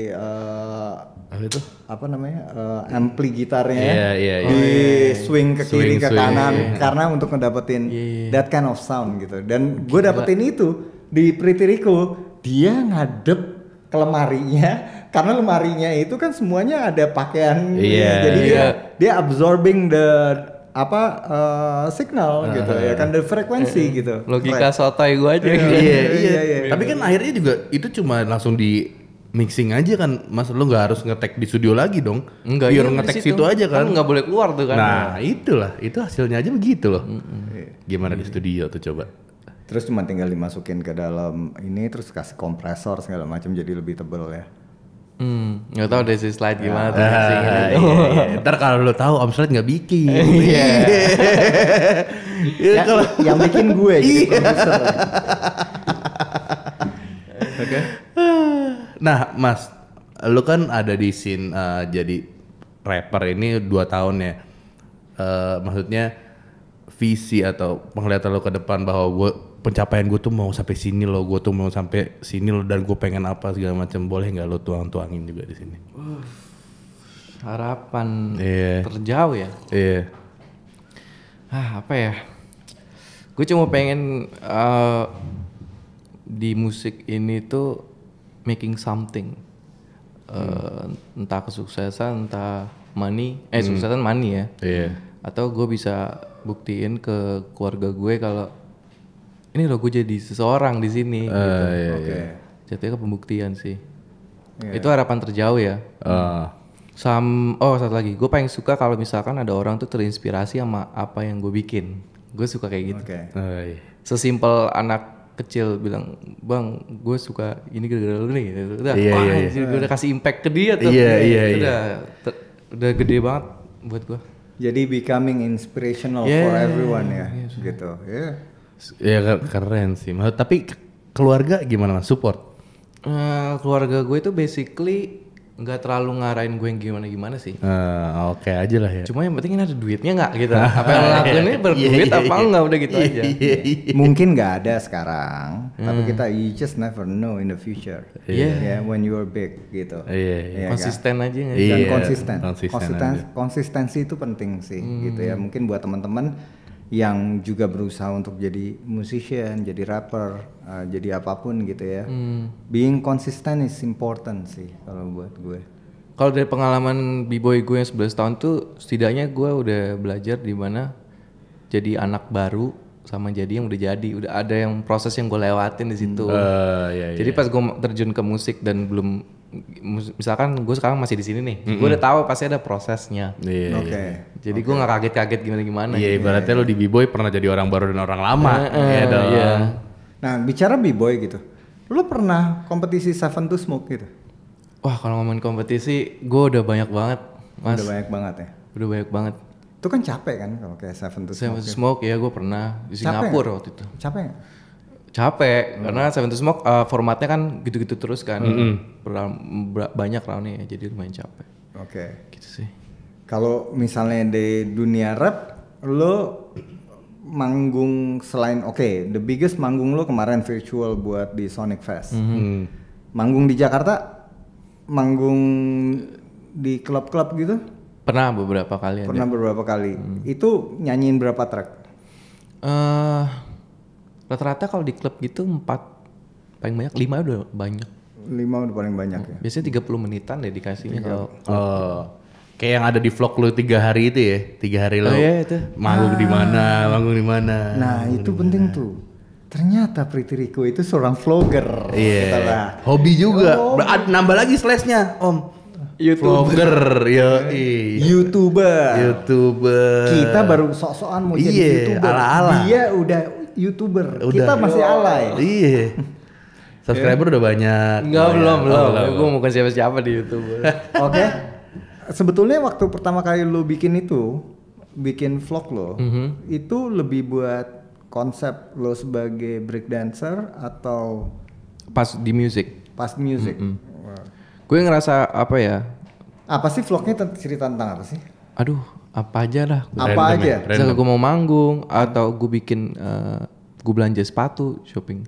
uh, apa itu? Apa namanya? Uh, ampli gitarnya yeah, yeah, yeah. di iya, iya, iya. swing ke swing, kiri ke swing, kanan karena untuk ngedapetin yeah, that kind of sound gitu. Dan gue dapetin itu di Pretty Rico, dia ngadep ke lemarinya karena lemarinya itu kan semuanya ada pakaian yeah, jadi yeah. dia dia absorbing the apa uh, signal uh, gitu ya kan dari frekuensi uh, eh, eh. gitu. Logika right. sotoy gue aja. gitu. iya, iya, iya. Tapi kan akhirnya juga itu cuma langsung di mixing aja kan mas lu nggak harus ngetek di studio lagi dong nggak biar iya, ngetek situ. situ aja kan. kan nggak boleh keluar tuh kan nah itulah itu hasilnya aja begitu loh mm -hmm. gimana mm di studio tuh coba terus cuma tinggal dimasukin ke dalam ini terus kasih kompresor segala macam jadi lebih tebel ya Hmm, gak tau deh si slide gimana tuh. Ah, iya, iya, iya, Ntar kalau lo tau Om Slide gak bikin. Iya. iya. ya, kalau yang bikin gue gitu. Iya. Oke. Nah, Mas, lo kan ada di scene uh, jadi rapper ini 2 tahun ya. Uh, maksudnya visi atau penglihatan lo ke depan bahwa gue pencapaian gue tuh mau sampai sini loh gue tuh mau sampai sini loh dan gue pengen apa segala macam boleh nggak lo tuang tuangin juga di sini uh, harapan yeah. terjauh ya iya yeah. ah apa ya gue cuma pengen uh, di musik ini tuh making something uh, entah kesuksesan entah money eh hmm. suksesan money ya yeah. atau gue bisa buktiin ke keluarga gue kalau ini loh gue jadi seseorang di sini uh, gitu. Iya, iya. Oke. Okay. Jatuhnya ke pembuktian sih. Yeah. Itu harapan terjauh ya. Uh. Sam, oh satu lagi, gue paling suka kalau misalkan ada orang tuh terinspirasi sama apa yang gue bikin. Gue suka kayak gitu. Okay. Uh, iya. Sesimpel anak kecil bilang bang gue suka ini gara-gara lu nih udah yeah, wah yeah, yeah. gue udah kasih impact ke dia tuh yeah, iya iya. iya. udah gede banget buat gue jadi becoming inspirational yeah, for everyone yeah, ya yeah, gitu ya yeah. Ya keren sih. Tapi keluarga gimana Support? Uh, keluarga gue itu basically nggak terlalu ngarahin gue yang gimana gimana sih. Uh, Oke okay aja lah ya. Cuma yang penting ini ada duitnya nggak gitu. apa yang iya, lakuin ini iya, berduit iya, apa enggak udah gitu aja. Mungkin nggak ada sekarang, hmm. tapi kita you just never know in the future. Yeah. Yeah, when you are big gitu. Yeah, yeah. konsisten aja Yeah. Dan konsisten. Konsisten, konsisten aja. konsistensi itu penting sih hmm. gitu ya. Hmm. Mungkin buat teman-teman yang juga berusaha untuk jadi musician, jadi rapper, uh, jadi apapun gitu ya. Hmm. Being consistent is important sih kalau buat gue. Kalau dari pengalaman b-boy gue yang 11 tahun tuh setidaknya gue udah belajar di mana jadi anak baru sama jadi yang udah jadi, udah ada yang proses yang gue lewatin di situ. Uh, iya, iya. Jadi iya. pas gue terjun ke musik dan belum misalkan gue sekarang masih di sini nih, mm -hmm. gue udah tahu pasti ada prosesnya. Yeah, iya. Oke. Okay. Jadi okay. gue nggak kaget-kaget gimana-gimana. Iya, yeah, gitu. ibaratnya yeah. lo di B-boy pernah jadi orang baru dan orang lama. Iya uh, uh, dong. Yeah. Nah, bicara B-boy gitu, lo pernah kompetisi Seven to Smoke gitu? Wah, kalau ngomongin kompetisi, gue udah banyak banget, mas. Udah banyak banget ya. Udah banyak banget. Itu kan capek kan kalau kayak Seven to Smoke. Seven to Smoke gitu? ya, gue pernah di Singapura waktu itu. Capek. Gak? capek hmm. karena Seven to Smoke uh, formatnya kan gitu-gitu terus kan hmm. hmm. Ber- ber- banyak roundnya ya jadi lumayan capek. Oke. Okay. Gitu sih. Kalau misalnya di dunia rap lo manggung selain oke okay, the biggest manggung lo kemarin virtual buat di Sonic Fest. Hmm. hmm. Manggung di Jakarta, manggung di klub-klub gitu? Pernah beberapa kali. Pernah ada. beberapa kali. Hmm. Itu nyanyiin berapa track? Uh, Rata-rata kalau di klub gitu empat paling banyak lima udah banyak. lima udah paling banyak ya. Biasanya tiga puluh menitan deh dikasihnya kalau uh, kayak yang ada di vlog lu tiga hari itu ya, tiga hari lo. Oh, iya, itu. Manggung ah. di mana, ah. manggung di mana. Nah, itu penting tuh. Ternyata Priti Riko itu seorang vlogger. Iya. Yeah. Hobi juga. Oh. nambah lagi slashnya, Om. YouTuber, yo, iya. YouTuber, YouTuber. Kita baru sok-sokan mau Iye, jadi iya, YouTuber. Ala -ala. Dia udah youtuber. Udah. Kita masih alay. Iya. Subscriber udah banyak. Enggak, oh, iya. oh, belum, belum. Oh, ya, gue bukan siapa-siapa di YouTuber. Oke. Okay. Sebetulnya waktu pertama kali lu bikin itu, bikin vlog lo, mm -hmm. itu lebih buat konsep lo sebagai break dancer atau pas di music? Pas di music. Mm -hmm. wow. Gue ngerasa apa ya? Apa sih vlognya cerita tentang apa sih? Aduh, apa aja lah gua apa aja ya. misalnya gue mau manggung atau gue bikin uh, eh, gue belanja sepatu shopping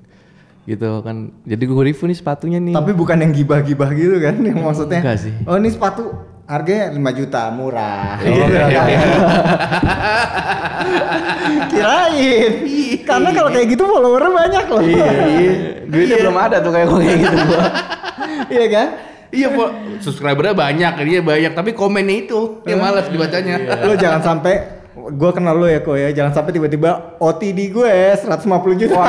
gitu kan jadi gue review nih sepatunya nih tapi bukan yang gibah-gibah gitu kan yang hmm, maksudnya enggak sih oh ini sepatu harganya 5 juta murah oh, gitu iya, kan? iya. kirain karena kalau kayak gitu followernya banyak loh iya, iya. duitnya iya. belum ada tuh kayak gue kayak gitu iya kan Iya, subscribernya banyak, dia banyak, tapi komennya itu yang malas dibacanya. Iya. Lo jangan sampai gue kenal lo ya kok ya jangan sampai tiba-tiba OT di gue 150 juta wow.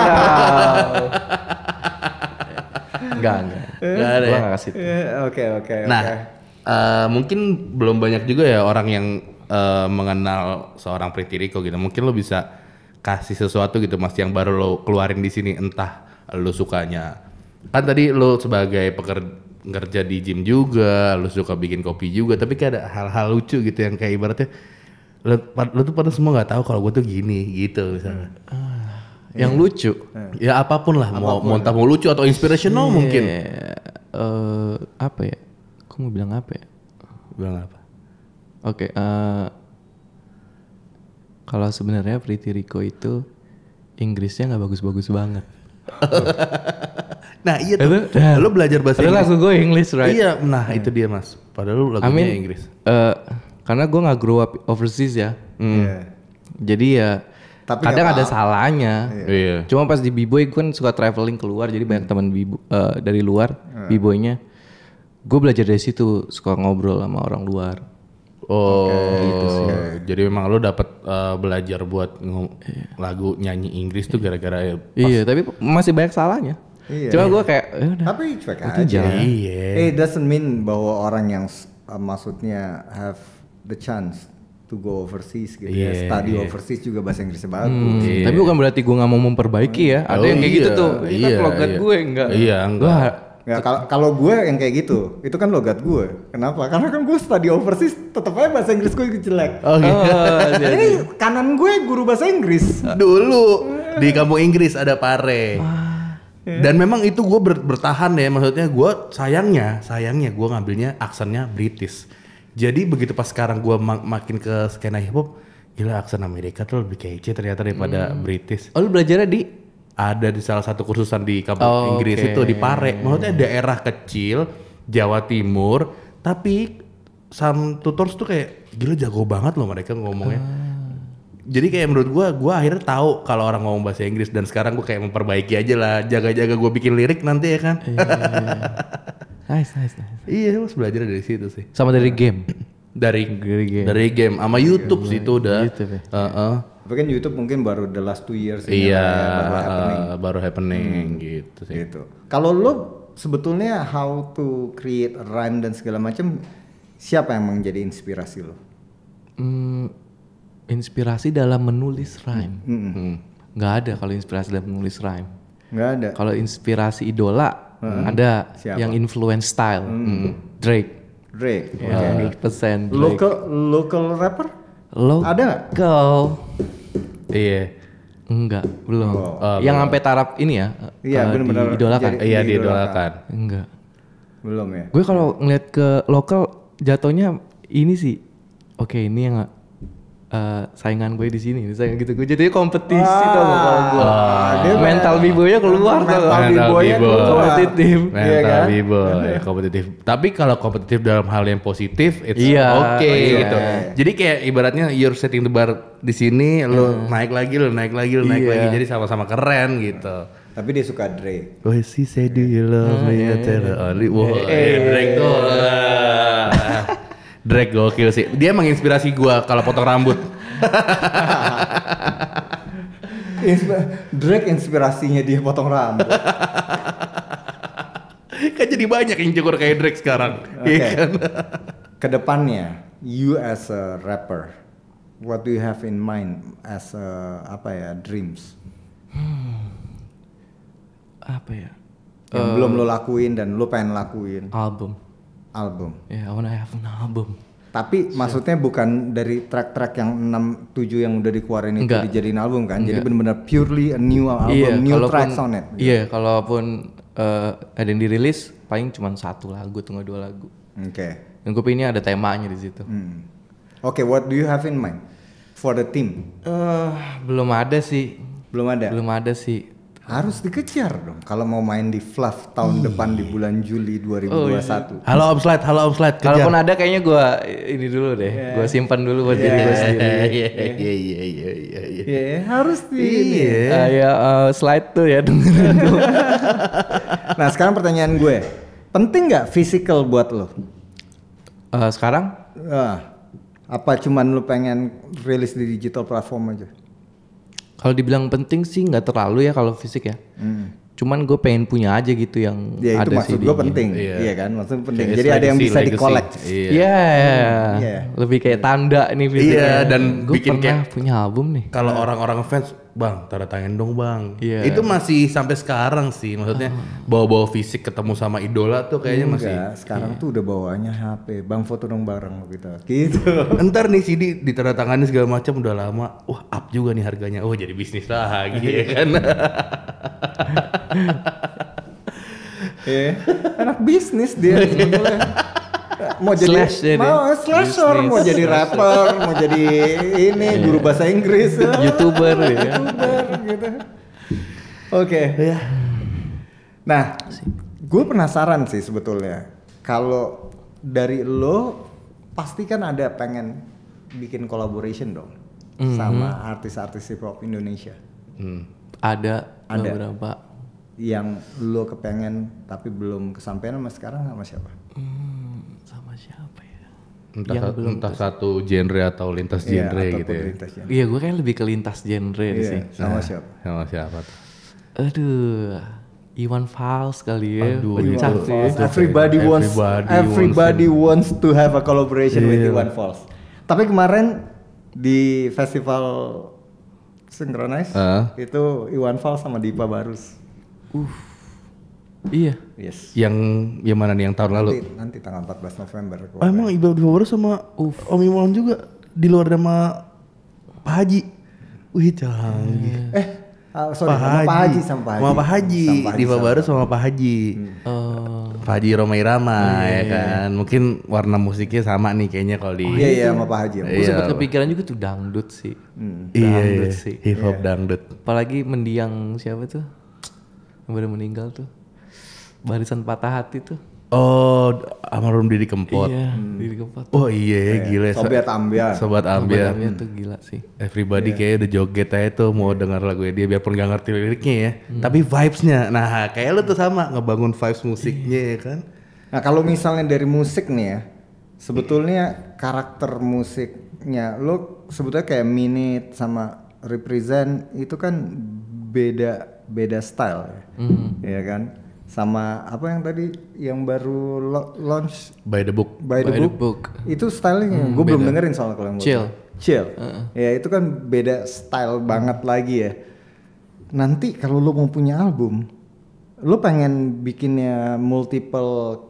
enggak enggak enggak ada gue ya. kasih iya, oke oke nah okay. Uh, eh, mungkin belum banyak juga ya orang yang uh, mengenal seorang Pretty Rico gitu mungkin lo bisa kasih sesuatu gitu mas yang baru lo keluarin di sini entah lo sukanya kan tadi lo sebagai pekerja ngerja di gym juga, lu suka bikin kopi juga, tapi kayak ada hal-hal lucu gitu yang kayak ibaratnya lu, tuh pada semua nggak tahu kalau gue tuh gini gitu misalnya. Ah, yang yeah. lucu, yeah. ya apapun lah, apapun. mau mau entah mau lucu atau inspirational yeah. mungkin. Uh, apa ya? Aku mau bilang apa ya? Bilang apa? Oke, okay, uh, eh, kalau sebenarnya Pretty Rico itu Inggrisnya nggak bagus-bagus banget. nah iya tuh. Yeah. Lo belajar bahasa Inggris. langsung gue English right? Iya, nah hmm. itu dia mas. Padahal lo lagunya I mean, Inggris. Uh, karena gue nggak grow up overseas ya. Hmm. Yeah. Jadi ya tapi kadang ada salahnya. Iya. Yeah. Cuma pas di b gue kan suka traveling keluar jadi banyak teman uh, dari luar yeah. b Gue belajar dari situ suka ngobrol sama orang luar. Oh, okay, gitu sih. jadi memang lo dapat uh, eh, belajar buat iya. lagu nyanyi Inggris tuh gara-gara ya, Iya, tapi masih banyak salahnya. Iya. Cuma iya. gue kayak, ya tapi cuek aja. Jalan. Iya. It doesn't mean bahwa orang yang uh, maksudnya have the chance to go overseas gitu yeah, ya. Iya, Study yeah. overseas juga bahasa Inggrisnya bagus. Hmm, yeah. Tapi iya. bukan berarti gue nggak mau memperbaiki ya. Ada oh, yang kayak gitu iya, tuh. Iya, kan iya. gue enggak. Iya, enggak. Wah, Ya kalau kalau gue yang kayak gitu, itu kan logat gue. Kenapa? Karena kan gue study overseas, tetap aja bahasa Inggris gue jelek. Oh, okay. Iya. oh Ini iya, iya. kanan gue guru bahasa Inggris. Dulu di kampung Inggris ada pare. Ah, Dan memang itu gue ber, bertahan ya, maksudnya gue sayangnya, sayangnya gue ngambilnya aksennya British. Jadi begitu pas sekarang gue mak makin ke skena hip hop, gila aksen Amerika tuh lebih kece ternyata daripada hmm. British. Oh lu belajarnya di ada di salah satu kursusan di kampung oh, Inggris okay. itu di Pare. Maksudnya daerah kecil Jawa Timur, tapi sam tutors tuh kayak gila jago banget loh mereka ngomongnya. Uh. Jadi kayak menurut gue, gue akhirnya tahu kalau orang ngomong bahasa Inggris dan sekarang gue kayak memperbaiki aja lah, jaga-jaga gue bikin lirik nanti ya kan. Iya, nice, nice, nice. Iya, harus belajar dari situ sih. Sama dari game. dari dari game, dari game, sama YouTube, YouTube sih itu udah. YouTube ya. Uh -uh tapi kan YouTube mungkin baru the last two years iya ya, baru ah, happening, baru happening hmm. gitu sih gitu kalau lo sebetulnya how to create rhyme dan segala macam siapa yang menjadi inspirasi lo hmm, inspirasi dalam menulis rhyme hmm hmm, hmm. hmm. nggak ada kalau inspirasi dalam menulis rhyme Gak ada kalau inspirasi idola hmm. ada siapa? yang influence style hmm. Hmm. Drake Drake, ya, okay. Local local rapper? Local. Ada nggak? Iya. Enggak, belum. Oh. oh yang sampai taraf ini ya. Iya, uh, benar-benar. Diidolakan. iya, diidolakan. Enggak. Belum ya. Gue kalau ngeliat ke lokal jatuhnya ini sih. Oke, ini yang Uh, saingan gue di sini, saya gitu. Gue jadi kompetisi ah, tau gak kalau gue. Ah, mental biboya keluar mental Mental Kompetitif. Mental iya kan? kompetitif. Tapi kalau kompetitif dalam hal yang positif, itu iya, oke okay, oh, iya. gitu. Jadi kayak ibaratnya you're setting the bar di sini, hmm. lo naik lagi, lo naik lagi, lo naik iya. lagi. Jadi sama-sama keren gitu. Tapi dia suka Drake. Oh si said do you love hmm, me? Iya, iya, iya. I Drake tuh. Ah. Drake gokil sih. Dia menginspirasi gue kalau potong rambut. Drake inspirasinya dia potong rambut. kan jadi banyak yang cukur kayak Drake sekarang. Okay. Ya kan? Kedepannya, you as a rapper, what do you have in mind as a apa ya dreams? Hmm. Apa ya? Yang um, belum eh. lo lakuin dan lo pengen lakuin. Album album. Yeah, I wanna have an album. Tapi sure. maksudnya bukan dari track-track yang 6 7 yang udah dikeluarin itu Enggak. dijadiin album kan. Enggak. Jadi benar-benar purely a new album, yeah, new kalaupun, tracks on it. Iya, yeah, kalaupun uh, ada yang dirilis paling cuma satu lagu atau dua lagu. Oke. Okay. Dan gue ini ada temanya di situ. Hmm. Oke, okay, what do you have in mind for the team? Uh, belum ada sih. Belum ada. Belum ada sih harus dikejar dong kalau mau main di Fluff tahun Iyi. depan di bulan Juli 2021. Oh, iya. Halo Om Slide, halo Om Slide. Kalaupun ada kayaknya gua ini dulu deh. Yeah. Gua simpan dulu buat yeah. diri gua iya, sendiri. Iya iya, iya iya iya iya iya iya. harus di Iya. Uh, ya uh, slide tuh ya dengerin tuh. nah, sekarang pertanyaan gue. Penting nggak physical buat lo? Uh, sekarang? Uh, apa cuman lu pengen rilis di digital platform aja? Kalau dibilang penting sih nggak terlalu ya kalau fisik ya. Hmm. Cuman gue pengen punya aja gitu yang ya, itu ada maksud gue penting, iya. iya kan? maksudnya penting. Jadi ada yang bisa di collect. Iya. Yeah. Yeah. Lebih kayak tanda nih fisiknya. Iya yeah, dan gua bikin kayak punya album nih. Kalau orang-orang fans bang tanda tangan dong bang yeah. itu masih sampai sekarang sih maksudnya bawa ah. bawa-bawa fisik ketemu sama idola tuh kayaknya Enggak, masih sekarang yeah. tuh udah bawaannya HP bang foto dong bareng gitu gitu Ntar nih CD tangannya segala macam udah lama wah up juga nih harganya oh jadi bisnis lagi ya iya. kan yeah. anak bisnis dia sebenarnya mau jadi slash mau slasher, mau jadi rapper, mau jadi ini yeah. guru bahasa Inggris, youtuber, ya. youtuber gitu. Oke. Okay. Iya. Yeah. Nah, gue penasaran sih sebetulnya kalau dari lo pasti kan ada pengen bikin collaboration dong mm -hmm. sama artis-artis hip hop Indonesia. Mm. Ada, ada berapa yang lo kepengen tapi belum kesampaian sama sekarang sama siapa? Hmm entah, yang belum entah satu genre atau lintas yeah, genre gitu ya. genre. Iya, gue kayak lebih ke lintas genre yeah, sih. Sama nah, siapa? Sama siapa tuh? Aduh. Iwan Fals kali ya. Aduh, pecah sih. Everybody, everybody wants everybody, everybody wants, wants to have a collaboration yeah. with iya. Iwan Fals. Tapi kemarin di festival Synchronize uh. itu Iwan Fals sama Dipa Barus. Uh Iya. Yes. Yang yang mana nih yang tahun nanti, lalu? Nanti tanggal 14 November. oh, emang Iba Dibaworo sama Uf. Om Imam juga di luar sama Pak Haji. Wih canggih. Hmm. Eh, uh, sorry, Pak sama Haji. Pak Haji sama Pak Haji. Sama Pak Haji, di Baru sama Pak Haji. Hmm. Uh. Pak Haji Romai Rama oh, iya, ya iya, iya. kan. Mungkin warna musiknya sama nih kayaknya kalau di. Oh, iya iya sama Pak Haji. Gue iya. sempat kepikiran juga tuh dangdut sih. Hmm. Dangdut iya, iya. sih. Hip hop iya. dangdut. Apalagi mendiang siapa tuh? Yang baru meninggal tuh barisan patah hati tuh. Oh, Amarum Didi Kempot. Iya, hmm. Didi Kempot. Oh iya, yeah. gila. Ya. Sobat ambia Sobat ambia Sobat Ambian tuh gila sih. Everybody yeah. kayaknya udah joget aja tuh mau dengar denger lagu dia biarpun gak ngerti liriknya ya. Hmm. Tapi vibes-nya. Nah, kayak lu tuh sama ngebangun vibes musiknya yeah. ya kan. Nah, kalau misalnya dari musik nih ya. Sebetulnya karakter musiknya lu sebetulnya kayak Minute sama Represent itu kan beda beda style mm -hmm. Ya kan? sama apa yang tadi yang baru lo, launch by the book by, the, by book, the book itu stylenya hmm, gue belum dengerin soal kalau yang chill chill uh-uh. ya itu kan beda style banget lagi ya nanti kalau lo mau punya album lo pengen bikinnya multiple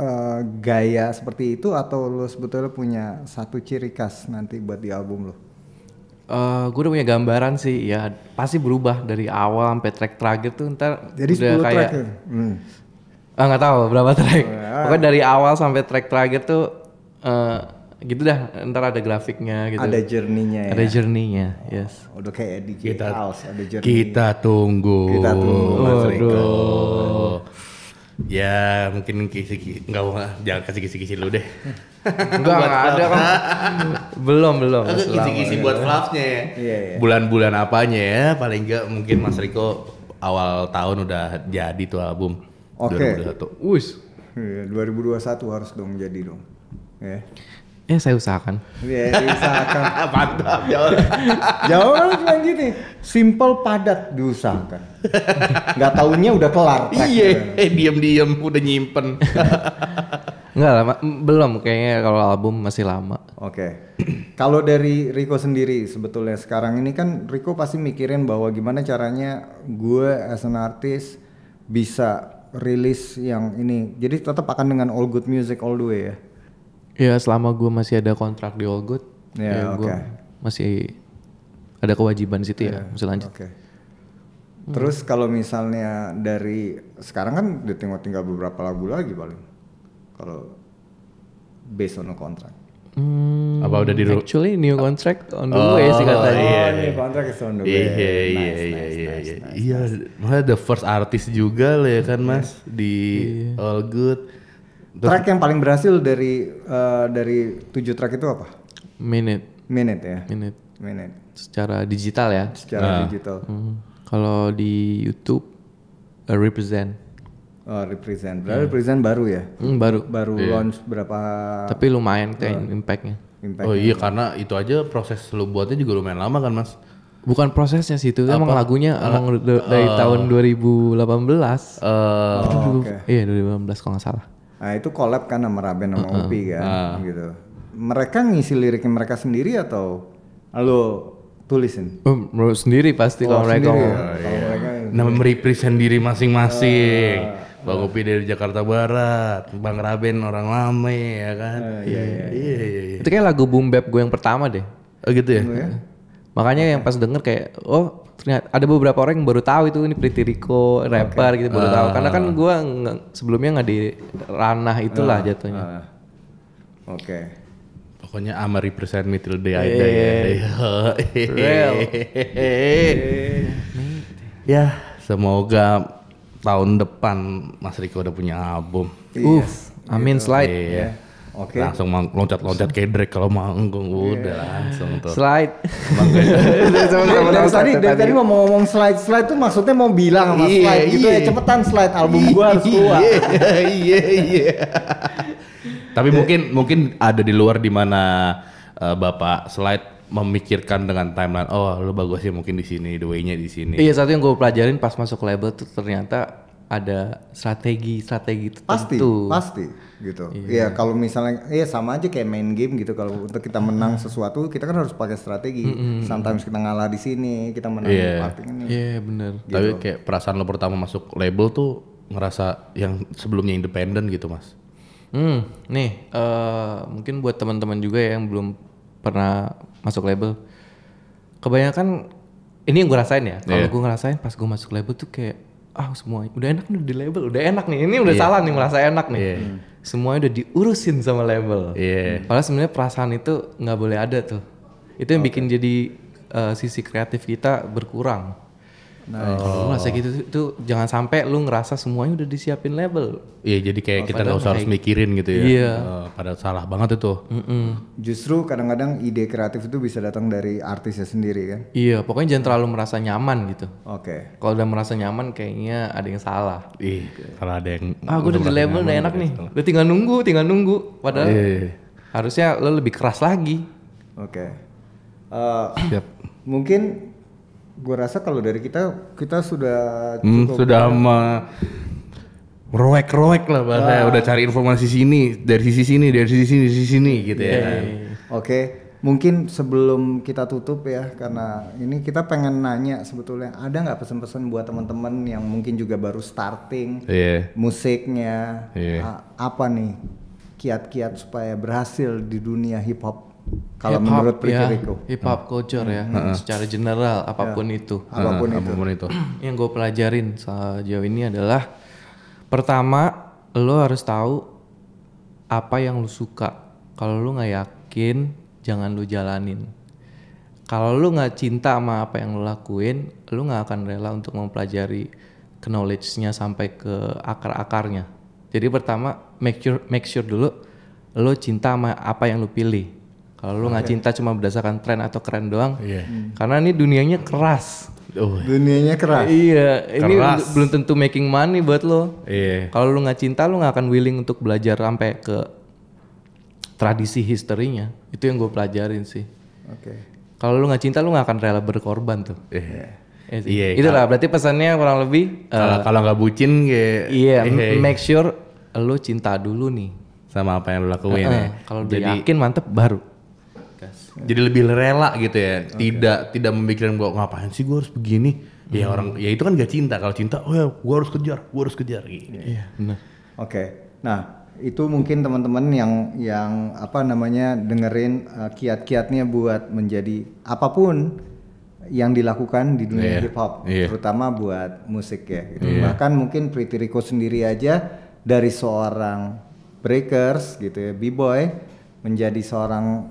uh, gaya seperti itu atau lo sebetulnya punya satu ciri khas nanti buat di album lo Uh, eh, gue udah punya gambaran sih ya pasti berubah dari awal sampai track terakhir tuh ntar jadi udah 10 kayak track ya? hmm. ah nggak tahu berapa track oh, ya. pokoknya dari awal sampai track terakhir tuh uh, gitu dah ntar ada grafiknya gitu ada jerninya ya ada jerninya oh, yes udah kayak di kita, House ada kita tunggu kita tunggu Mas Ya mungkin kisi-kisi enggak mau jangan kasih kisi-kisi dulu deh. Enggak enggak ada kan. belum belum. kisi-kisi buat iya, fluffnya ya. Iya, iya. Bulan-bulan apanya ya paling enggak mungkin Mas Riko awal tahun udah jadi tuh album. Oke. Okay. 2021. Wis. 2021 harus dong jadi dong. Ya. Ya saya usahakan. Ya yeah, usahakan. Mantap jawaban. jawaban cuma gini, simple padat diusahakan. Gak taunya udah kelar. Iya, eh, diem-diem udah nyimpen. Enggak lama, belum kayaknya kalau album masih lama. Oke. Okay. kalau dari Rico sendiri sebetulnya sekarang ini kan Rico pasti mikirin bahwa gimana caranya gue as an artist bisa rilis yang ini. Jadi tetap akan dengan all good music all the way ya Ya selama gue masih ada kontrak di All Good, yeah, ya, ya gue okay. masih ada kewajiban situ yeah, ya, masih lanjut. Okay. Hmm. Terus kalau misalnya dari sekarang kan udah tinggal tinggal beberapa lagu lagi paling kalau based on a contract. Hmm, apa udah di Actually new contract on the oh, way sih katanya. Iya, iya. Oh, iya, new contract is on the iya, way. Iya, iya, iya, iya. Iya, Iya, the first artist juga lah ya kan, Mas, di yeah. All Good Track yang paling berhasil dari uh, dari tujuh track itu apa? Minute. Minute ya. Minute. Minute. Secara digital ya. Secara nah. digital. Hmm. Kalau di YouTube uh, represent. Oh, represent. Berarti yeah. Hmm. represent baru ya? Hmm, baru. Baru yeah. launch berapa? Tapi lumayan kayak oh. impactnya. oh iya karena itu aja proses lu buatnya juga lumayan lama kan mas? Bukan prosesnya sih itu, Apa? emang lagunya uh, emang dari uh, tahun 2018. Uh, oh, okay. Iya 2018 kalau nggak salah. Nah itu collab kan sama Raben sama uh -uh. Upi kan uh. gitu. Mereka ngisi liriknya mereka sendiri atau lo tulisin? Oh, um, lo sendiri pasti oh, kalau mereka. Sendiri, ya. Oh, iya. Nah, merepresent diri masing-masing. Uh. Bang Upi dari Jakarta Barat, Bang Raben orang lama ya kan. Uh, iya, iya, iya. iya, iya, iya. Itu kayak lagu Boom Bap gue yang pertama deh. Oh gitu ya? Gitu ya? Makanya yang pas denger kayak oh ternyata ada beberapa orang yang baru tahu itu ini Pretty Rico rapper okay. gitu baru uh, tahu karena kan ah. gue sebelumnya nggak di ranah itulah uh, jatuhnya. Uh, Oke. Okay. Pokoknya amar represent me till day I die. Real. ya semoga tahun depan Mas Riko udah punya album. Yes. Uff, amin gitu. slide. Iya. Yeah. Yeah. Oke. Okay. Langsung loncat-loncat Drake kalau manggung iya. udah yeah. langsung tuh. Slide. dari tadi dari tadi mau ngomong slide slide tuh maksudnya mau bilang sama iya, slide yeah, gitu yeah. ya iya. cepetan slide album gua harus keluar. Iya iya. Tapi mungkin mungkin ada di luar di mana uh, Bapak slide memikirkan dengan timeline oh lu bagus sih mungkin di sini the way-nya di sini. Iya, satu yang gue pelajarin pas masuk label tuh ternyata ada strategi-strategi tertentu. Pasti, pasti gitu. Iya, yeah. kalau misalnya ya sama aja kayak main game gitu kalau untuk kita menang sesuatu kita kan harus pakai strategi. Mm-hmm. Sometimes kita ngalah di sini, kita menang yeah. di parting ini. Iya, yeah, bener Gitu. Tapi kayak perasaan lo pertama masuk label tuh ngerasa yang sebelumnya independen gitu, Mas. Hmm, nih uh, mungkin buat teman-teman juga ya yang belum pernah masuk label. Kebanyakan ini yang gue rasain ya. Kalau yeah. gue ngerasain pas gue masuk label tuh kayak ah oh, semua udah enak nih di label udah enak nih ini udah yeah. salah nih merasa enak nih yeah. semuanya udah diurusin sama label yeah. padahal sebenarnya perasaan itu nggak boleh ada tuh itu yang okay. bikin jadi uh, sisi kreatif kita berkurang Nah, oh. masa gitu tuh jangan sampai lu ngerasa semuanya udah disiapin label. Iya, jadi kayak oh, kita nggak usah harus mikirin gitu ya. Iya. Uh, eh, pada salah banget itu. Mm -mm. Justru kadang-kadang ide kreatif itu bisa datang dari artisnya sendiri kan. Iya, pokoknya jangan terlalu merasa nyaman gitu. Oke. Okay. Kalau udah merasa nyaman kayaknya ada yang salah. Ih, kalau ada yang Ah, gue udah di label udah enak gitu. nih. Lu tinggal nunggu, tinggal nunggu. Padahal oh, iya, iya. harusnya lu lebih keras lagi. Oke. Okay. Uh, eh, Siap. Mungkin gue rasa kalau dari kita kita sudah hmm, sudah me roek-roek lah bahasa ah. udah cari informasi sini dari sisi sini dari sisi sini dari sisi sini gitu yeah. ya kan. Oke, okay. mungkin sebelum kita tutup ya karena ini kita pengen nanya sebetulnya ada nggak pesan-pesan buat teman-teman yang mungkin juga baru starting yeah. musiknya yeah. apa nih kiat-kiat supaya berhasil di dunia hip hop kalau hip -hop, menurut Ya, hip hop ah. culture ya, hmm. secara general apapun ya. itu. Apapun, hmm, itu. apapun itu. Yang gue pelajarin sejauh ini adalah pertama lo harus tahu apa yang lo suka. Kalau lo nggak yakin, jangan lo jalanin. Kalau lo nggak cinta sama apa yang lo lakuin, lo nggak akan rela untuk mempelajari knowledge-nya sampai ke akar-akarnya. Jadi pertama make sure make sure dulu lo cinta sama apa yang lo pilih kalau lu okay. nggak cinta cuma berdasarkan tren atau keren doang, yeah. hmm. karena ini dunianya keras. Oh. Iya. Dunianya keras. Iya, keras. ini belum tentu making money buat lo. Iya. Kalau lu gak cinta, lu gak akan willing untuk belajar sampai ke tradisi historinya. Itu yang gue pelajarin sih. Oke. Okay. Kalau lu gak cinta, lu gak akan rela berkorban tuh. Iya. Iya. iya Itulah berarti pesannya kurang lebih. Eh, kalau uh, bucin, kayak. Iya. Hey. Iya. Make sure lu cinta dulu nih. Sama apa yang lo lakuin uh -uh. ya. Kalau jadi yakin mantep baru jadi lebih rela gitu ya. Okay. Tidak tidak memikirkan gua ngapain sih gua harus begini. Ya hmm. Ya orang ya itu kan gak cinta. Kalau cinta, oh ya gua harus kejar, gua harus kejar gitu. Iya, Nah. Oke. Okay. Nah, itu mungkin teman-teman yang yang apa namanya dengerin uh, kiat-kiatnya buat menjadi apapun yang dilakukan di dunia yeah. hip hop, yeah. terutama buat musik ya. Gitu. Yeah. Bahkan mungkin Pretty Rico sendiri aja dari seorang breakers gitu ya, b-boy menjadi seorang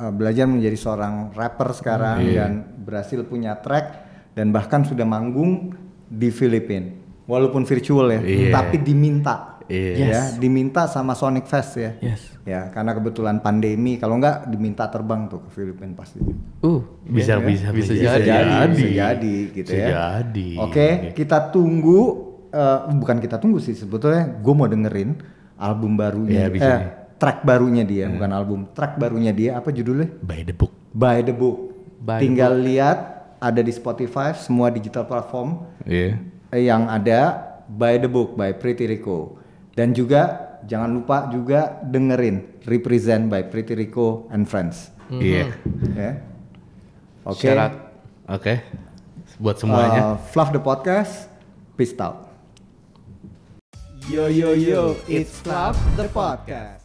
uh, belajar menjadi seorang rapper sekarang hmm. dan berhasil punya track dan bahkan sudah manggung di Filipina walaupun virtual ya yeah. tapi diminta iya. ya, Yes. Ya, diminta sama Sonic Fest ya. Yes. Ya, karena kebetulan pandemi, kalau enggak diminta terbang tuh ke Filipina pasti Uh, iya bisa ya, bisa, bisa bisa jadi, jadi, bisa jadi gitu bisa ya. Jadi. Oke, kita tunggu uh, bukan kita tunggu sih sebetulnya gue mau dengerin album barunya. Yeah, bisa. Eh, track barunya dia, hmm. bukan album. Track barunya dia apa judulnya? By the Book. By the Book. By Tinggal the book. lihat ada di Spotify, semua digital platform. Yeah. Iya. Yang ada By the Book by Pretty Rico. Dan juga jangan lupa juga dengerin Represent by Pretty Rico and Friends. Hmm. Iya. Ya. Oke. Okay. Oke. Buat semuanya. Uh, Fluff the podcast. Peace out. Yo yo yo, it's Fluff the podcast.